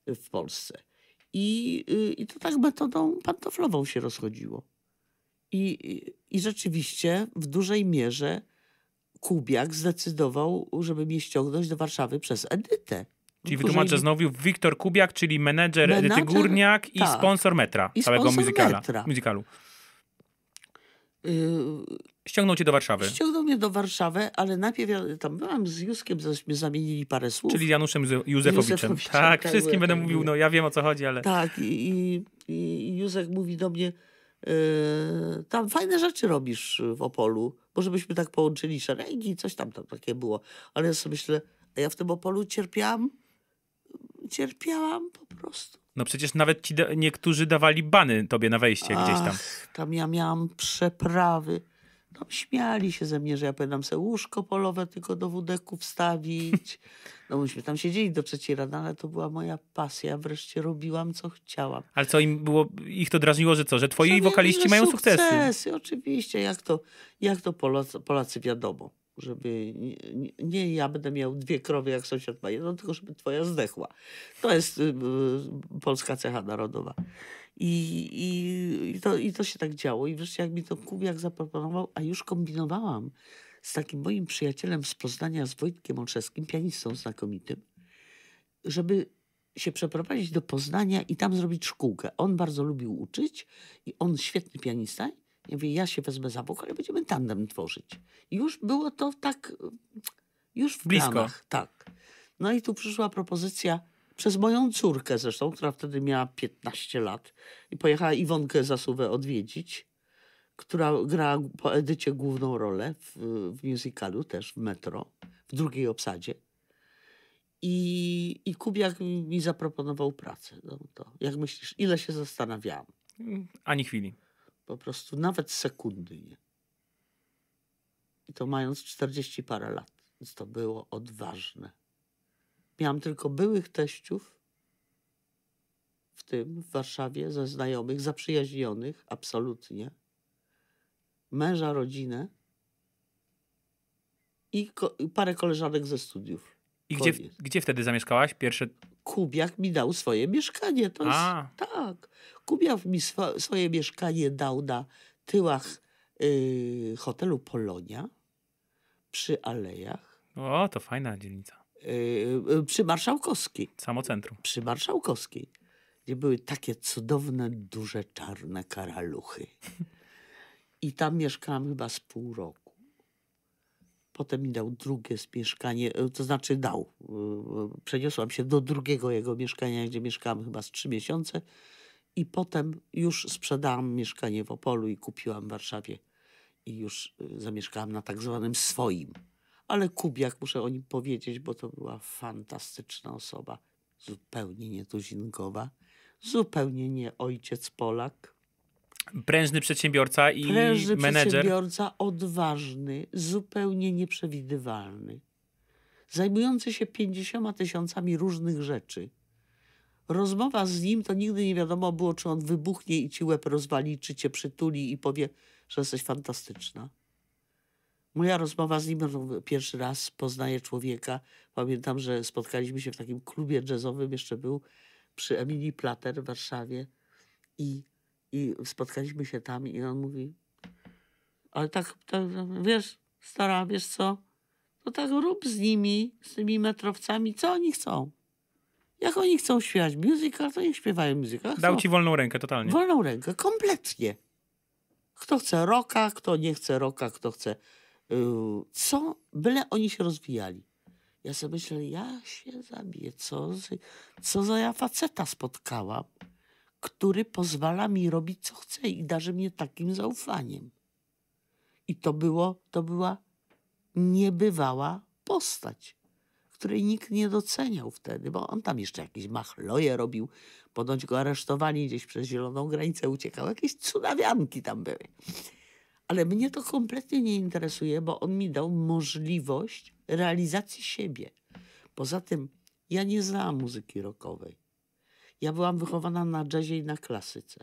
w Polsce. I, y, I to tak metodą pantoflową się rozchodziło. I, I rzeczywiście w dużej mierze Kubiak zdecydował, żeby mnie ściągnąć do Warszawy przez Edytę. Czyli wytłumaczę znowu, Wiktor Kubiak, czyli menedżer, menedżer Edyty Górniak tak. i sponsor metra I całego sponsor muzykala, muzykalu. Yy, ściągnął cię do Warszawy. Ściągnął mnie do Warszawy, ale najpierw ja tam byłam z Juskiem, żeśmy zamienili parę słów. Czyli Januszem Józefowiczem. Józefowiczem tak, tak, wszystkim tak, będę tak. mówił, no ja wiem o co chodzi, ale... Tak, i, i, Józek mówi do mnie, Yy, tam fajne rzeczy robisz y, w Opolu. Może byśmy tak połączyli szeregi, coś tam, tam takie było. Ale ja sobie myślę, a ja w tym Opolu cierpiałam, cierpiałam po prostu. No przecież nawet ci niektórzy dawali bany tobie na wejście Ach, gdzieś tam. Tam ja miałam przeprawy. No śmiali się ze mnie, że ja powinnam sobie łóżko polowe tylko do wódeku wstawić. No myśmy tam siedzieli do trzeciej rano, ale to była moja pasja. Wreszcie robiłam, co chciałam. Ale co im było, ich to drażniło, że co? Że twoi że wokaliści mają sukcesy. Sukcesy, oczywiście. Jak to, jak to Polacy, Polacy wiadomo żeby nie, nie, ja będę miał dwie krowy, jak sąsiad ma jedną, tylko żeby twoja zdechła. To jest y, y polska cecha narodowa. I, i, i, to, I to się tak działo. I wreszcie jak mi to Kubiak zaproponował, a już kombinowałam z takim moim przyjacielem z Poznania, z Wojtkiem Olszewskim, pianistą znakomitym, żeby się przeprowadzić do Poznania i tam zrobić szkółkę. On bardzo lubił uczyć i on świetny pianista. Ja mówię, ja się wezmę za bok, ale będziemy tandem tworzyć. I już było to tak, mm, już w Blisko. Planach, tak. No i tu przyszła propozycja przez moją córkę zresztą, która wtedy miała 15 lat i pojechała Iwonkę Zasuwę odwiedzić, która grała po Edycie główną rolę w, w musicalu też, w Metro, w drugiej obsadzie. I, I Kubiak mi zaproponował pracę. No to, jak myślisz, ile się zastanawiałam? Ani chwili. Po prostu nawet sekundy nie. I to mając 40 parę lat. Więc to było odważne. Miałam tylko byłych teściów, w tym w Warszawie, ze znajomych, zaprzyjaźnionych, absolutnie, męża, rodzinę i, ko i parę koleżanek ze studiów. I gdzie, gdzie wtedy zamieszkałaś? Pierwsze... Kubiak mi dał swoje mieszkanie. To A. jest, tak. Kubiak mi swoje mieszkanie dał na tyłach yy, hotelu Polonia przy Alejach. O, to fajna dzielnica. Y, y, przy Marszałkowskiej. Samo centrum. Przy Marszałkowskiej, gdzie były takie cudowne, duże, czarne karaluchy. I tam mieszkałam chyba z pół roku. Potem mi dał drugie mieszkanie, y, to znaczy dał. Przeniosłam się do drugiego jego mieszkania, gdzie mieszkałam chyba z trzy miesiące. I potem już sprzedałam mieszkanie w Opolu i kupiłam w Warszawie. I już zamieszkałam na tak zwanym swoim ale Kubiak muszę o nim powiedzieć, bo to była fantastyczna osoba, zupełnie nietuzinkowa, zupełnie nie ojciec Polak. Prężny przedsiębiorca i Prężny menedżer. przedsiębiorca, odważny, zupełnie nieprzewidywalny, zajmujący się 50 tysiącami różnych rzeczy. Rozmowa z nim to nigdy nie wiadomo było, czy on wybuchnie i ci łeb rozwali, czy cię przytuli i powie, że jesteś fantastyczna. Moja rozmowa z nim, no, pierwszy raz poznaję człowieka. Pamiętam, że spotkaliśmy się w takim klubie jazzowym, jeszcze był przy Emilii Plater w Warszawie i, i spotkaliśmy się tam i on mówi, ale tak, tak wiesz, stara, wiesz co, no tak rób z nimi, z tymi metrowcami, co oni chcą. Jak oni chcą śpiewać musical, to nie śpiewają musical. Dał ci wolną rękę totalnie. Wolną rękę, kompletnie. Kto chce roka, kto nie chce roka, kto chce Y, co, byle oni się rozwijali. Ja sobie myślę, ja się zabiję, co, co za ja faceta spotkałam, który pozwala mi robić co chcę i darzy mnie takim zaufaniem. I to, było, to była niebywała postać, której nikt nie doceniał wtedy, bo on tam jeszcze jakieś machloje robił, podąć go aresztowali gdzieś przez zieloną granicę, uciekał, jakieś cudawianki tam były. Ale mnie to kompletnie nie interesuje, bo on mi dał możliwość realizacji siebie. Poza tym ja nie znałam muzyki rockowej. Ja byłam wychowana na jazzie i na klasyce.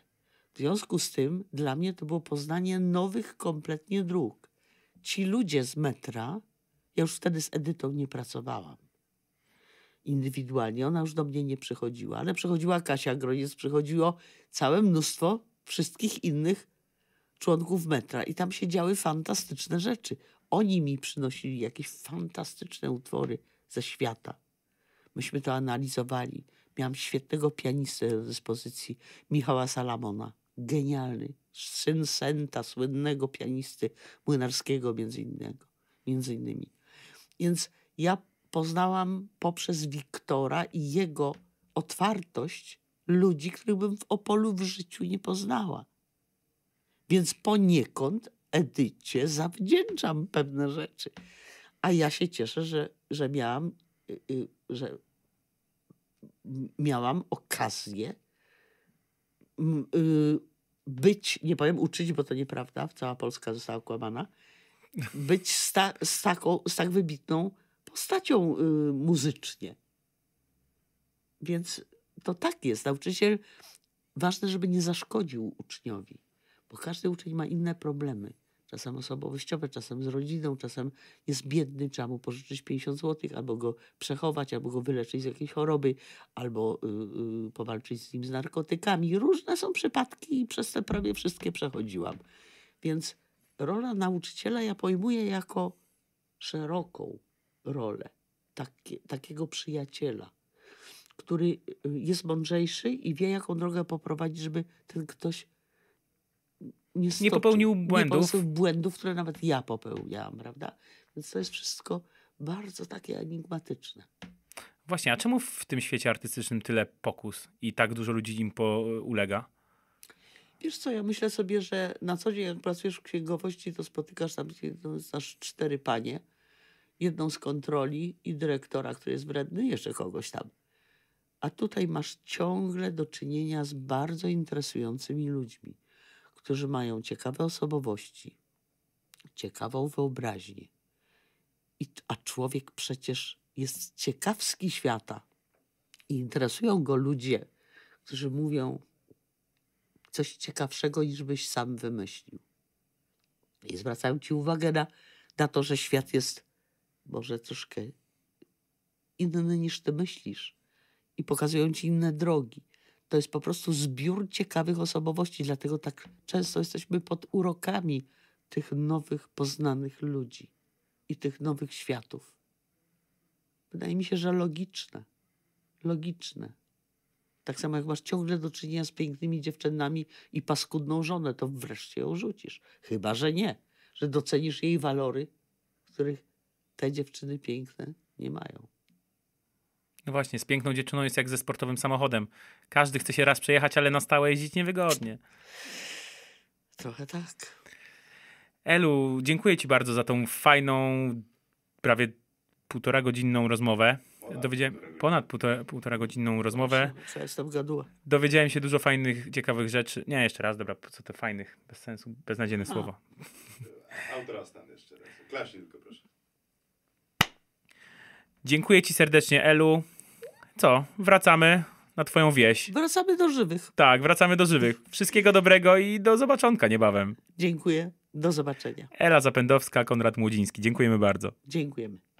W związku z tym dla mnie to było poznanie nowych kompletnie dróg. Ci ludzie z metra, ja już wtedy z Edytą nie pracowałam indywidualnie, ona już do mnie nie przychodziła, ale przychodziła Kasia Groniec, przychodziło całe mnóstwo wszystkich innych członków metra i tam się działy fantastyczne rzeczy. Oni mi przynosili jakieś fantastyczne utwory ze świata. Myśmy to analizowali. Miałam świetnego pianistę do dyspozycji, Michała Salamona. Genialny. Syn Senta, słynnego pianisty młynarskiego między, innego, między innymi. Więc ja poznałam poprzez Wiktora i jego otwartość ludzi, których bym w Opolu w życiu nie poznała. Więc poniekąd Edycie zawdzięczam pewne rzeczy. A ja się cieszę, że, że miałam, y, y, że miałam okazję y, być, nie powiem uczyć, bo to nieprawda, cała Polska została kłamana, być z, ta, z, taką, z tak wybitną postacią muzycznie. Więc to tak jest. Nauczyciel ważne, żeby nie zaszkodził uczniowi bo każdy uczeń ma inne problemy. Czasem osobowościowe, czasem z rodziną, czasem jest biedny, trzeba mu pożyczyć 50 zł, albo go przechować, albo go wyleczyć z jakiejś choroby, albo yy, yy, powalczyć z nim z narkotykami. Różne są przypadki i przez te prawie wszystkie przechodziłam. Więc rola nauczyciela ja pojmuję jako szeroką rolę takiego przyjaciela, który y, jest mądrzejszy i wie, jaką drogę poprowadzić, żeby ten ktoś nie, nie popełnił błędów. Nie popełnił błędów, które nawet ja popełniałam, prawda? Więc to jest wszystko bardzo takie enigmatyczne. Właśnie, a czemu w tym świecie artystycznym tyle pokus i tak dużo ludzi im po, ulega? Wiesz co, ja myślę sobie, że na co dzień jak pracujesz w księgowości, to spotykasz tam aż cztery panie, jedną z kontroli i dyrektora, który jest wredny, jeszcze kogoś tam. A tutaj masz ciągle do czynienia z bardzo interesującymi ludźmi którzy mają ciekawe osobowości, ciekawą wyobraźnię. I, a człowiek przecież jest ciekawski świata i interesują go ludzie, którzy mówią coś ciekawszego niż byś sam wymyślił. I zwracają ci uwagę na, na to, że świat jest może troszkę inny niż ty myślisz i pokazują ci inne drogi. To jest po prostu zbiór ciekawych osobowości, dlatego tak często jesteśmy pod urokami tych nowych poznanych ludzi i tych nowych światów. Wydaje mi się, że logiczne. Logiczne. Tak samo jak masz ciągle do czynienia z pięknymi dziewczynami i paskudną żonę, to wreszcie ją rzucisz. Chyba, że nie, że docenisz jej walory, których te dziewczyny piękne nie mają. No właśnie, z piękną dziewczyną jest jak ze sportowym samochodem. Każdy chce się raz przejechać, ale na stałe jeździć niewygodnie. Trochę tak. Elu, dziękuję Ci bardzo za tą fajną, prawie półtora godzinną rozmowę. Dowiedziałem ponad półtora, półtora godzinną rozmowę. Dowiedziałem się dużo fajnych, ciekawych rzeczy. Nie, jeszcze raz, dobra, co te fajnych, bez sensu, beznadziejne A. słowo. Autora stan jeszcze raz. Klasz tylko proszę. Dziękuję Ci serdecznie, Elu co, wracamy na twoją wieś. Wracamy do żywych. Tak, wracamy do żywych. Wszystkiego dobrego i do zobaczonka niebawem. Dziękuję. Do zobaczenia. Ela Zapędowska, Konrad Młodziński. Dziękujemy bardzo. Dziękujemy.